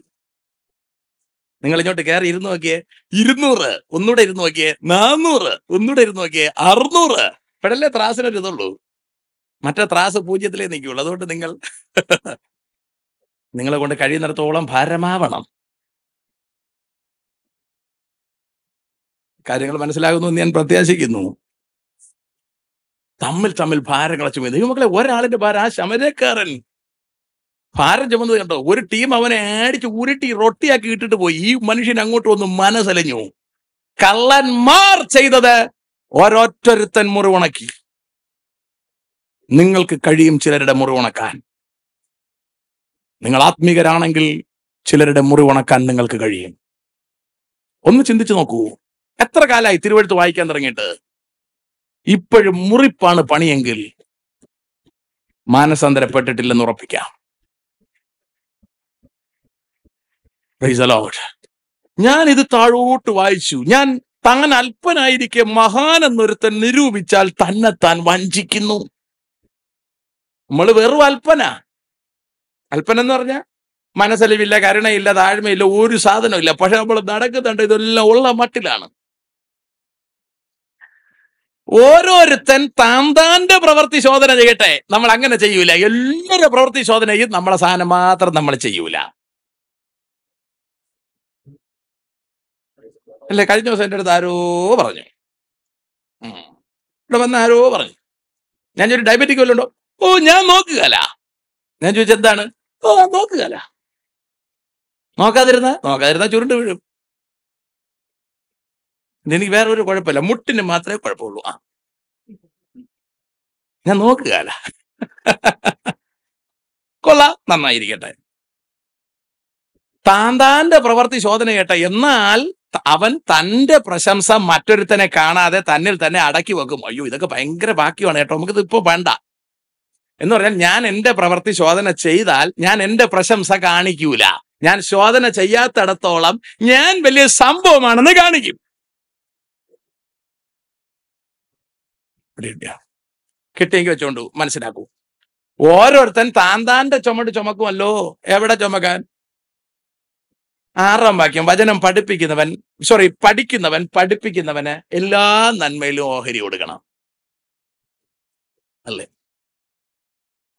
Speaker 1: നിങ്ങൾ ഇങ്ങോട്ട് കയറി ഇരുന്ന് നോക്കിയേ ഇരുന്നൂറ് ഒന്നൂടെ ഇരുന്ന് നോക്കിയേ നാന്നൂറ് ഒന്നൂടെ ഇരുന്ന് നോക്കിയേ അറുന്നൂറ് ഇപ്പോഴല്ലേ ത്രാസിനൊരു ഇതുള്ളൂ മറ്റേ ത്രാസ് പൂജ്യത്തിലേ നിൽക്കുകയുള്ളൂ അതുകൊണ്ട് നിങ്ങൾ നിങ്ങളെ കൊണ്ട് കഴിയുന്നിടത്തോളം ഭാരമാവണം കാര്യങ്ങൾ മനസ്സിലാകുന്നു എന്ന് ഞാൻ പ്രത്യാശിക്കുന്നു തമ്മിൽ തമ്മിൽ ഭാരങ്ങൾ ചുമ ദൈവമക്കളെ ഒരാളിന്റെ ഭാരം ആ ശമരക്കാരൻ ഭാരം ചുമന്നത് കണ്ടോ ഒരു ടീം അവനെ ആടിച്ച് ഉരുട്ടി റൊട്ടിയാക്കി ഇട്ടിട്ട് പോയി ഈ മനുഷ്യൻ അങ്ങോട്ട് വന്ന് മനസ്സലഞ്ഞു കള്ളന്മാർ ചെയ്തത് ഓരോരുത്തൻ മുറിവുണക്കി നിങ്ങൾക്ക് കഴിയും ചിലരുടെ മുറിവുണക്കാൻ നിങ്ങൾ ആത്മീകരാണെങ്കിൽ ചിലരുടെ മുറിവുണക്കാൻ നിങ്ങൾക്ക് കഴിയും ഒന്ന് ചിന്തിച്ചു നോക്കൂ എത്ര കാലമായി തിരുവഴുത്ത് വായിക്കാൻ തുടങ്ങിയിട്ട് ഇപ്പോഴും മുറിപ്പാണ് പണിയെങ്കിൽ മാനസാന്തരപ്പെട്ടിട്ടില്ലെന്ന് ഉറപ്പിക്കാം ഞാൻ ഇത് താഴോട്ട് വായിച്ചു ഞാൻ താൻ അല്പനായിരിക്കെ മഹാൻ എന്നൊരുത്തൻ നിരൂപിച്ചാൽ തന്നെ താൻ വഞ്ചിക്കുന്നു നമ്മൾ വെറും അല്പന അല്പന എന്ന് പറഞ്ഞാൽ മനസ്സലിവില്ല കരുണയില്ല താഴ്മയില്ല ഒരു സാധനമില്ല പക്ഷെ നമ്മൾ നടക്കുന്നുണ്ട് ഇതെല്ലാം ഉള്ള മട്ടിലാണ് ഓരോരുത്തൻ താന്താന്റെ പ്രവൃത്തി ശോധന ചെയ്യട്ടെ നമ്മൾ അങ്ങനെ ചെയ്യൂല എല്ലാവരും പ്രവൃത്തി ശോധനയും നമ്മളെ സാധനം മാത്രം നമ്മൾ ചെയ്യൂല അല്ലെ കഴിഞ്ഞ ദിവസം എൻ്റെ അടുത്ത് ആരോ പറഞ്ഞു ഇവിടെ വന്ന ആരോ പറഞ്ഞു ഞാൻ ഒരു ഡയബറ്റിക് വല്ലുണ്ടോ ഓ ഞാൻ നോക്കുകല ഞാൻ ചോദിച്ചെന്താണ് ഓ നോക്കുകല നോക്കാതിരുന്ന നോക്കാതിരുന്ന ചുരുണ്ട് വീഴും എനിക്ക് വേറെ ഒരു കുഴപ്പമില്ല മുട്ടിന് മാത്രമേ കുഴപ്പമുള്ളൂ ആ
Speaker 2: ഞാൻ നോക്കുകയല്ല
Speaker 1: കൊള്ള നന്നായിരിക്കട്ടെ താന്താന്റെ പ്രവൃത്തി പ്രവർത്തി ശോധന കേട്ട എന്നാൽ അവൻ തന്റെ പ്രശംസ മറ്റൊരുത്തനെ കാണാതെ തന്നിൽ തന്നെ അടക്കി വെക്കും അയ്യോ ഇതൊക്കെ ഭയങ്കര ബാക്കിയാണ് കേട്ടോ നമുക്കിത് ഇപ്പൊ വേണ്ട എന്ന് പറഞ്ഞാൽ ഞാൻ എന്റെ പ്രവൃത്തി ശോധന ചെയ്താൽ ഞാൻ എന്റെ പ്രശംസ കാണിക്കൂല ഞാൻ ശോധന ചെയ്യാത്തടത്തോളം ഞാൻ വലിയ സംഭവമാണെന്ന് കാണിക്കും കിട്ടിയെങ്കിൽ വെച്ചോണ്ടു മനസ്സിലാക്കൂ ഓരോരുത്തൻ താൻ താന്റെ ചുമട് ചുമക്കുമല്ലോ എവിടെ ചുമക്കാൻ ആറാം വാക്യം വചനം പഠിപ്പിക്കുന്നവൻ സോറി പഠിക്കുന്നവൻ പഠിപ്പിക്കുന്നവന് എല്ലാ നന്മയിലും ഓഹരി കൊടുക്കണം അല്ലേ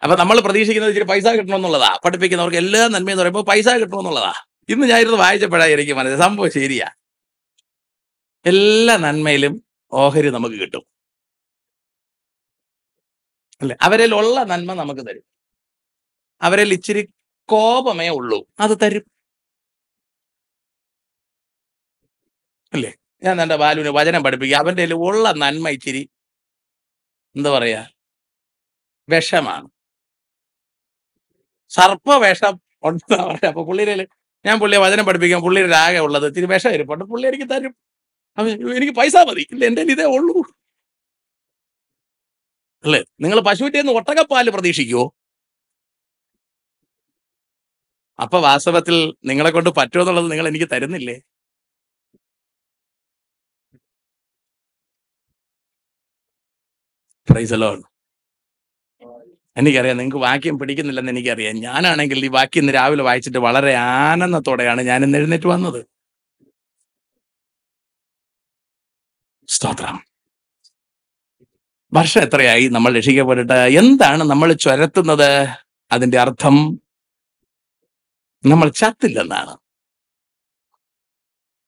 Speaker 1: അപ്പൊ നമ്മൾ പ്രതീക്ഷിക്കുന്നത് ഇച്ചിരി പൈസ കിട്ടണമെന്നുള്ളതാ പഠിപ്പിക്കുന്നവർക്ക് എല്ലാ എന്ന് പറയുമ്പോൾ പൈസ കിട്ടണമെന്നുള്ളതാ ഇന്ന് ഞാൻ ഇരുന്ന് വായിച്ചപ്പോഴാണ് എനിക്ക് മനസ്സിൽ സംഭവം ശരിയാ എല്ലാ നന്മയിലും ഓഹരി നമുക്ക് കിട്ടും
Speaker 2: അല്ലെ അവരിൽ ഉള്ള നന്മ നമുക്ക് തരും
Speaker 1: അവരിൽ ഇച്ചിരി കോപമേ ഉള്ളൂ അത് തരും അല്ലേ ഞാൻ എൻ്റെ ബാലുവിന് വചനം പഠിപ്പിക്കുക അവൻ്റെ ഉള്ള നന്മ ഇച്ചിരി
Speaker 2: എന്താ പറയാ വിഷമാണ്
Speaker 1: സർപ്പവേഷം ഉണ്ടെന്നാ പറഞ്ഞത് അപ്പൊ പുള്ളിയിൽ ഞാൻ പുള്ളിയെ വചനം പഠിപ്പിക്കാം പുള്ളിയുടെ ആകെ ഉള്ളത് ഇത്തിരി വരും പണ്ട് പുള്ളി എനിക്ക് തരും എനിക്ക് പൈസ മതി ഇല്ല എന്റെ ഇതേ ഉള്ളൂ അല്ലേ നിങ്ങൾ പശുവിൻ്റെ നിന്ന് ഒട്ടകപ്പാല് പ്രതീക്ഷിക്കുവോ
Speaker 2: അപ്പൊ വാസ്തവത്തിൽ നിങ്ങളെ കൊണ്ട് എന്നുള്ളത് നിങ്ങൾ എനിക്ക് തരുന്നില്ലേ
Speaker 1: പ്രൈസ് അലോൺ എനിക്കറിയാം നിങ്ങൾക്ക് വാക്യം പിടിക്കുന്നില്ലെന്ന് എനിക്കറിയാം ഞാനാണെങ്കിൽ ഈ വാക്യം ഇന്ന് രാവിലെ വായിച്ചിട്ട് വളരെ ആനന്ദത്തോടെയാണ് ഞാൻ ഇന്ന് എഴുന്നേറ്റ് വന്നത് സ്തോത്രം വർഷം എത്രയായി നമ്മൾ രക്ഷിക്കപ്പെട്ടിട്ട് എന്താണ് നമ്മൾ ചുരത്തുന്നത് അതിന്റെ അർത്ഥം നമ്മൾ ചത്തില്ലെന്നാണ്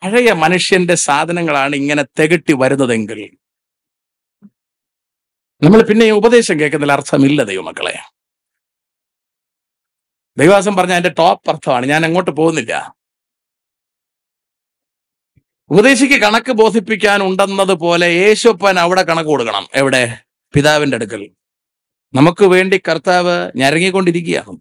Speaker 1: പഴയ മനുഷ്യന്റെ സാധനങ്ങളാണ് ഇങ്ങനെ തെകിട്ടി വരുന്നതെങ്കിൽ നമ്മൾ പിന്നെ ഈ ഉപദേശം കേൾക്കുന്നതിൽ അർത്ഥമില്ല ദൈവമക്കളെ ദൈവാസം പറഞ്ഞ അതിന്റെ ടോപ്പ് അർത്ഥമാണ് ഞാൻ അങ്ങോട്ട് പോകുന്നില്ല ഉപദേശിക്ക് കണക്ക് ബോധിപ്പിക്കാൻ ഉണ്ടെന്നതുപോലെ യേശുപ്പൻ അവിടെ കണക്ക് കൊടുക്കണം എവിടെ പിതാവിന്റെ അടുക്കൽ നമുക്ക് വേണ്ടി കർത്താവ് ഞരങ്ങിക്കൊണ്ടിരിക്കുകയാണ്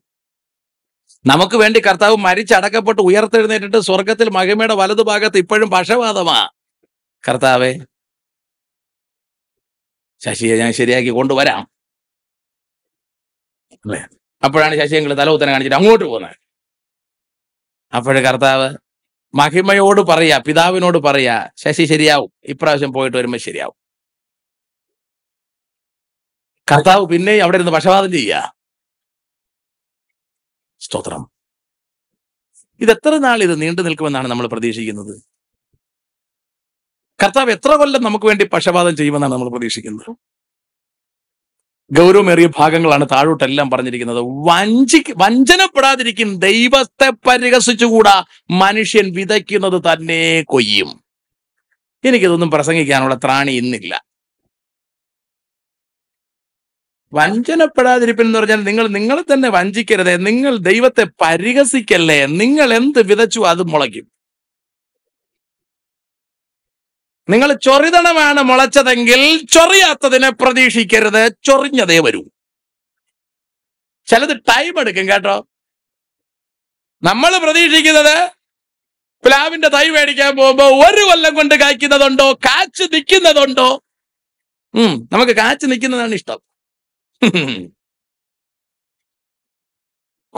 Speaker 1: നമുക്ക് വേണ്ടി കർത്താവ് മരിച്ചടക്കപ്പെട്ട് ഉയർത്തെഴുന്നേറ്റിട്ട് സ്വർഗത്തിൽ മഹിമയുടെ വലതുഭാഗത്ത് ഇപ്പോഴും പക്ഷപാതമാ കർത്താവെ
Speaker 2: ശശിയെ ഞാൻ ശരിയാക്കി കൊണ്ടുവരാം അല്ലേ അപ്പോഴാണ്
Speaker 1: തല ഉത്തരം കാണിച്ചിട്ട് അങ്ങോട്ട് പോകുന്നത് അപ്പോഴ് കർത്താവ് മഹിമയോട് പറയാ പിതാവിനോട് പറയാ ശശി ശരിയാവും ഇപ്രാവശ്യം പോയിട്ട് വരുമ്പോൾ ശരിയാവും
Speaker 2: കർത്താവ് പിന്നെയും അവിടെ ഇരുന്ന് പക്ഷപാതം ചെയ്യ
Speaker 1: സ്തോത്രം ഇത് എത്ര നാൾ ഇത് നീണ്ടു നിൽക്കുമെന്നാണ് നമ്മൾ പ്രതീക്ഷിക്കുന്നത് കർത്താവ് എത്ര കൊല്ലം നമുക്ക് വേണ്ടി പക്ഷപാതം ചെയ്യുമെന്നാണ് നമ്മൾ പ്രതീക്ഷിക്കുന്നത് ഗൗരവമേറിയ ഭാഗങ്ങളാണ് താഴോട്ടെല്ലാം പറഞ്ഞിരിക്കുന്നത് വഞ്ചി വഞ്ചനപ്പെടാതിരിക്കും ദൈവത്തെ പരിഹസിച്ചുകൂടാ മനുഷ്യൻ വിതയ്ക്കുന്നത് തന്നെ കൊയ്യും എനിക്കിതൊന്നും പ്രസംഗിക്കാനുള്ള ത്രാണി ഇന്നില്ല വഞ്ചനപ്പെടാതിരിപ്പിൻ എന്ന് പറഞ്ഞാൽ നിങ്ങൾ നിങ്ങളെ തന്നെ വഞ്ചിക്കരുത് നിങ്ങൾ ദൈവത്തെ പരിഹസിക്കല്ലേ നിങ്ങൾ എന്ത് വിതച്ചു അത് മുളയ്ക്കും നിങ്ങൾ ചൊറിതണമാണ് മുളച്ചതെങ്കിൽ ചൊറിയാത്തതിനെ പ്രതീക്ഷിക്കരുത് ചൊറിഞ്ഞതേ വരൂ ചിലത് ടൈം എടുക്കും കേട്ടോ നമ്മൾ പ്രതീക്ഷിക്കുന്നത് പ്ലാവിന്റെ തൈ മേടിക്കാൻ പോകുമ്പോ ഒരു കൊല്ലം കൊണ്ട് കായ്ക്കുന്നതുണ്ടോ കാച്ച് നിൽക്കുന്നതുണ്ടോ ഉം നമുക്ക് കാച്ച് നിൽക്കുന്നതാണ് ഇഷ്ടം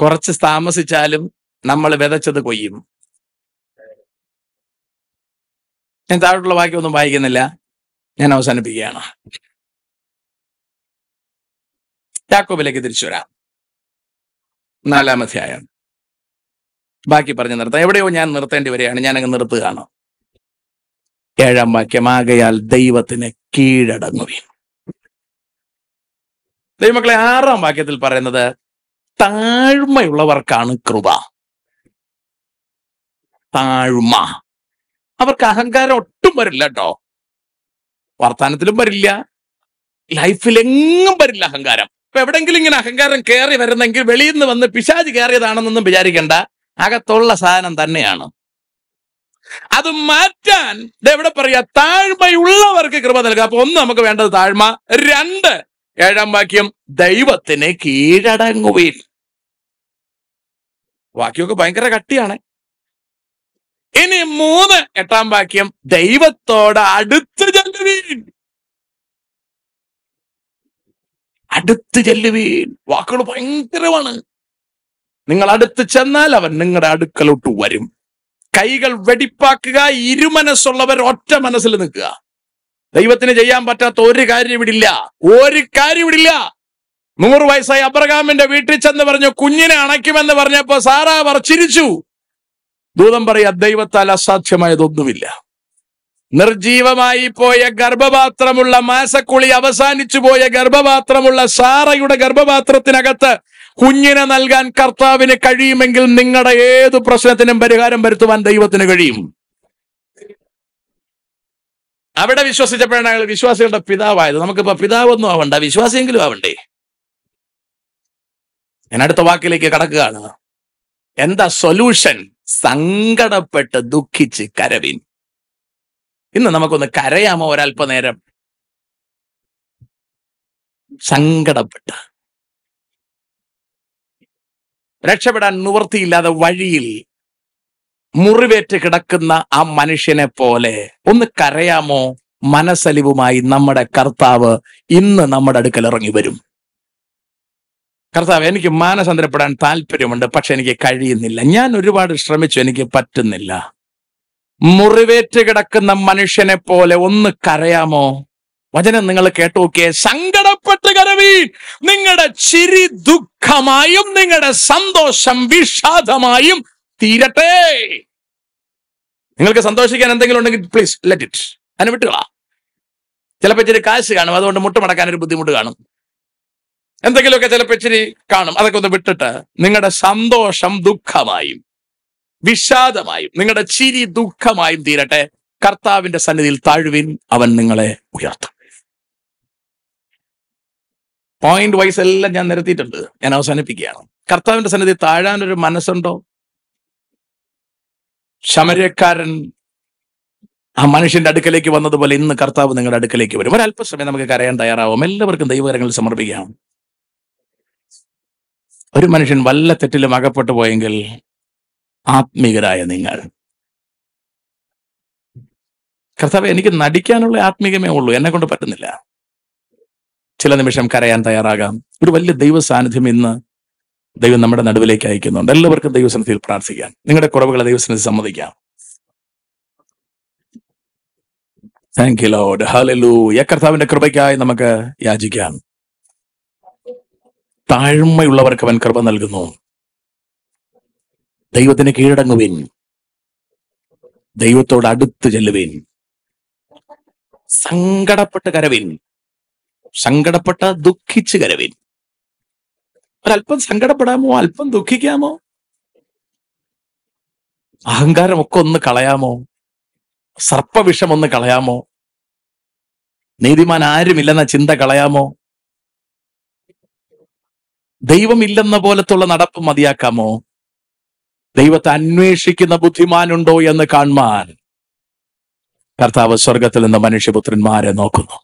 Speaker 1: കുറച്ച് താമസിച്ചാലും നമ്മൾ വിതച്ചത് കൊയ്യും ഞാൻ താഴോട്ടുള്ള ഒന്നും വായിക്കുന്നില്ല ഞാൻ അവസാനിപ്പിക്കുകയാണ്
Speaker 2: യാക്കോബിലേക്ക് തിരിച്ചു വരാം
Speaker 1: നാലാമധ്യായം അധ്യായം ബാക്കി പറഞ്ഞു നിർത്താം എവിടെയോ ഞാൻ നിർത്തേണ്ടി വരികയാണ് ഞാൻ അങ്ങ് നിർത്തുകയാണ് ഏഴാം വാക്യം ആകയാൽ ദൈവത്തിന് കീഴടങ്ങുകയും ദൈവമക്കളെ ആറാം വാക്യത്തിൽ പറയുന്നത്
Speaker 2: താഴ്മയുള്ളവർക്കാണ് കൃപ താഴ്മ
Speaker 1: അവർക്ക് അഹങ്കാരം ഒട്ടും വരില്ല കേട്ടോ വർത്താനത്തിലും വരില്ല ലൈഫിലെങ്ങും വരില്ല അഹങ്കാരം ഇപ്പൊ എവിടെങ്കിലും ഇങ്ങനെ അഹങ്കാരം കയറി വരുന്നെങ്കിൽ വെളിയിൽ നിന്ന് വന്ന് പിശാജ് കയറിയതാണെന്നൊന്നും വിചാരിക്കേണ്ട അകത്തുള്ള സാധനം തന്നെയാണ് അത് മാറ്റാൻ എവിടെ പറയാ താഴ്മയുള്ളവർക്ക് കൃപ നൽകുക അപ്പൊ ഒന്ന് നമുക്ക് വേണ്ടത് താഴ്മ രണ്ട് ഏഴാം വാക്യം ദൈവത്തിന് കീഴടങ്ങുവീൻ വാക്യമൊക്കെ ഭയങ്കര കട്ടിയാണേ ഇനി മൂന്ന് എട്ടാം വാക്യം ദൈവത്തോട് അടുത്ത് ചെല്ലുവീൻ അടുത്ത് ചെല്ലുവീൻ വാക്കുകൾ ഭയങ്കരമാണ് നിങ്ങൾ അടുത്ത് ചെന്നാൽ അവൻ നിങ്ങളുടെ അടുക്കലോട്ട് വരും കൈകൾ വെടിപ്പാക്കുക ഇരുമനസ്സുള്ളവർ ഒറ്റ മനസ്സിൽ നിൽക്കുക ദൈവത്തിന് ചെയ്യാൻ പറ്റാത്ത ഒരു കാര്യം ഇവിടില്ല ഒരു കാര്യം ഇവിടില്ല നൂറ് വയസ്സായി അബ്രഹാമിന്റെ വീട്ടിൽ ചെന്ന് പറഞ്ഞു കുഞ്ഞിനെ അണയ്ക്കുമെന്ന് പറഞ്ഞപ്പോ സാറാ അവർ ചിരിച്ചു ദൂതം പറയാ ദൈവത്താൽ അസാധ്യമായതൊന്നുമില്ല നിർജീവമായി പോയ ഗർഭപാത്രമുള്ള മാസക്കുളി അവസാനിച്ചു പോയ ഗർഭപാത്രമുള്ള സാറയുടെ ഗർഭപാത്രത്തിനകത്ത് കുഞ്ഞിനെ നൽകാൻ കർത്താവിന് കഴിയുമെങ്കിൽ നിങ്ങളുടെ ഏതു പ്രശ്നത്തിനും പരിഹാരം വരുത്തുവാൻ ദൈവത്തിന് കഴിയും അവിടെ വിശ്വസിച്ചപ്പോഴാണ് വിശ്വാസികളുടെ പിതാവായത് നമുക്കിപ്പോ പിതാവൊന്നും ആവണ്ട വിശ്വാസിയെങ്കിലും ആവണ്ടേ ഞാൻ അടുത്ത വാക്കിലേക്ക് കടക്കുകയാണ് എന്താ സൊല്യൂഷൻ സങ്കടപ്പെട്ട് ദുഃഖിച്ച് കരവിൻ ഇന്ന് നമുക്കൊന്ന് കരയാമോ ഒരല്പനേരം
Speaker 2: സങ്കടപ്പെട്ട്
Speaker 1: രക്ഷപ്പെടാൻ നിവൃത്തിയില്ലാതെ വഴിയിൽ മുറിവേറ്റ് കിടക്കുന്ന ആ മനുഷ്യനെ പോലെ ഒന്ന് കരയാമോ മനസ്സലിവുമായി നമ്മുടെ കർത്താവ് ഇന്ന് നമ്മുടെ അടുക്കൽ ഇറങ്ങി വരും കർത്താവ് എനിക്ക് മാനസാന്തരപ്പെടാൻ താല്പര്യമുണ്ട് പക്ഷെ എനിക്ക് കഴിയുന്നില്ല ഞാൻ ഒരുപാട് ശ്രമിച്ചു എനിക്ക് പറ്റുന്നില്ല മുറിവേറ്റ് കിടക്കുന്ന മനുഷ്യനെ പോലെ ഒന്ന് കരയാമോ വചനം നിങ്ങൾ കേട്ടു നോക്കിയേ സങ്കടപ്പെട്ട് കരവീൻ നിങ്ങളുടെ ചിരി ദുഃഖമായും നിങ്ങളുടെ സന്തോഷം വിഷാദമായും തീരട്ടെ നിങ്ങൾക്ക് സന്തോഷിക്കാൻ എന്തെങ്കിലും ഉണ്ടെങ്കിൽ പ്ലീസ് ലെറ്റ് ഇറ്റ് അതിന് വിട്ടുകളാ ചിലപ്പോൾ ഇച്ചിരി കാശ് കാണും അതുകൊണ്ട് മുട്ടുമടക്കാൻ ഒരു ബുദ്ധിമുട്ട് കാണും എന്തെങ്കിലുമൊക്കെ ചിലപ്പോൾ ഇച്ചിരി കാണും അതൊക്കെ ഒന്ന് വിട്ടിട്ട് നിങ്ങളുടെ സന്തോഷം ദുഃഖമായും വിഷാദമായും നിങ്ങളുടെ ചിരി ദുഃഖമായും തീരട്ടെ കർത്താവിന്റെ സന്നിധിയിൽ താഴ്വിൻ അവൻ നിങ്ങളെ ഉയർത്തും പോയിന്റ് വൈസ് എല്ലാം ഞാൻ നിരത്തിയിട്ടുണ്ട് ഞാൻ അവസാനിപ്പിക്കുകയാണ് കർത്താവിന്റെ സന്നിധി താഴാനൊരു മനസ്സുണ്ടോ ശമരക്കാരൻ ആ മനുഷ്യന്റെ അടുക്കലേക്ക് വന്നതുപോലെ ഇന്ന് കർത്താവ് നിങ്ങളുടെ അടുക്കലേക്ക് വരും ഒരല്പസമയം നമുക്ക് കരയാൻ തയ്യാറാവും എല്ലാവർക്കും ദൈവകരങ്ങൾ സമർപ്പിക്കാം ഒരു മനുഷ്യൻ വല്ല തെറ്റിലും അകപ്പെട്ടു പോയെങ്കിൽ ആത്മീകരായ നിങ്ങൾ കർത്താവ് എനിക്ക് നടിക്കാനുള്ള ആത്മീകമേ ഉള്ളൂ എന്നെ കൊണ്ട് പറ്റുന്നില്ല ചില നിമിഷം കരയാൻ തയ്യാറാകാം ഒരു വലിയ ദൈവ സാന്നിധ്യം ഇന്ന് ദൈവം നമ്മുടെ നടുവിലേക്ക് അയക്കുന്നുണ്ട് എല്ലാവർക്കും ദൈവസന്നിധിയിൽ പ്രാർത്ഥിക്കാം നിങ്ങളുടെ കുറവുകളെ ദൈവസന്നിധി സമ്മതിക്കാം താങ്ക് യു ലോഡ് ഹാലലൂയ കർത്താവിന്റെ കൃപയ്ക്കായി നമുക്ക് യാചിക്കാം താഴ്മയുള്ളവർക്ക് അവൻ കൃപ നൽകുന്നു
Speaker 2: ദൈവത്തിന് കീഴടങ്ങുവിൻ ദൈവത്തോട്
Speaker 1: അടുത്ത് ചെല്ലുവിൻ സങ്കടപ്പെട്ട് കരവിൻ സങ്കടപ്പെട്ട ദുഃഖിച്ച് കരവിൻ ഒരല്പം സങ്കടപ്പെടാമോ അല്പം ദുഃഖിക്കാമോ അഹങ്കാരമൊക്കെ ഒന്ന് കളയാമോ സർപ്പവിഷം ഒന്ന് കളയാമോ നീതിമാൻ ആരുമില്ലെന്ന ചിന്ത കളയാമോ ദൈവമില്ലെന്ന പോലത്തുള്ള നടപ്പ് മതിയാക്കാമോ ദൈവത്തെ അന്വേഷിക്കുന്ന ബുദ്ധിമാനുണ്ടോ എന്ന് കാണുമാൻ കർത്താവ് സ്വർഗത്തിൽ നിന്ന് മനുഷ്യപുത്രന്മാരെ നോക്കുന്നു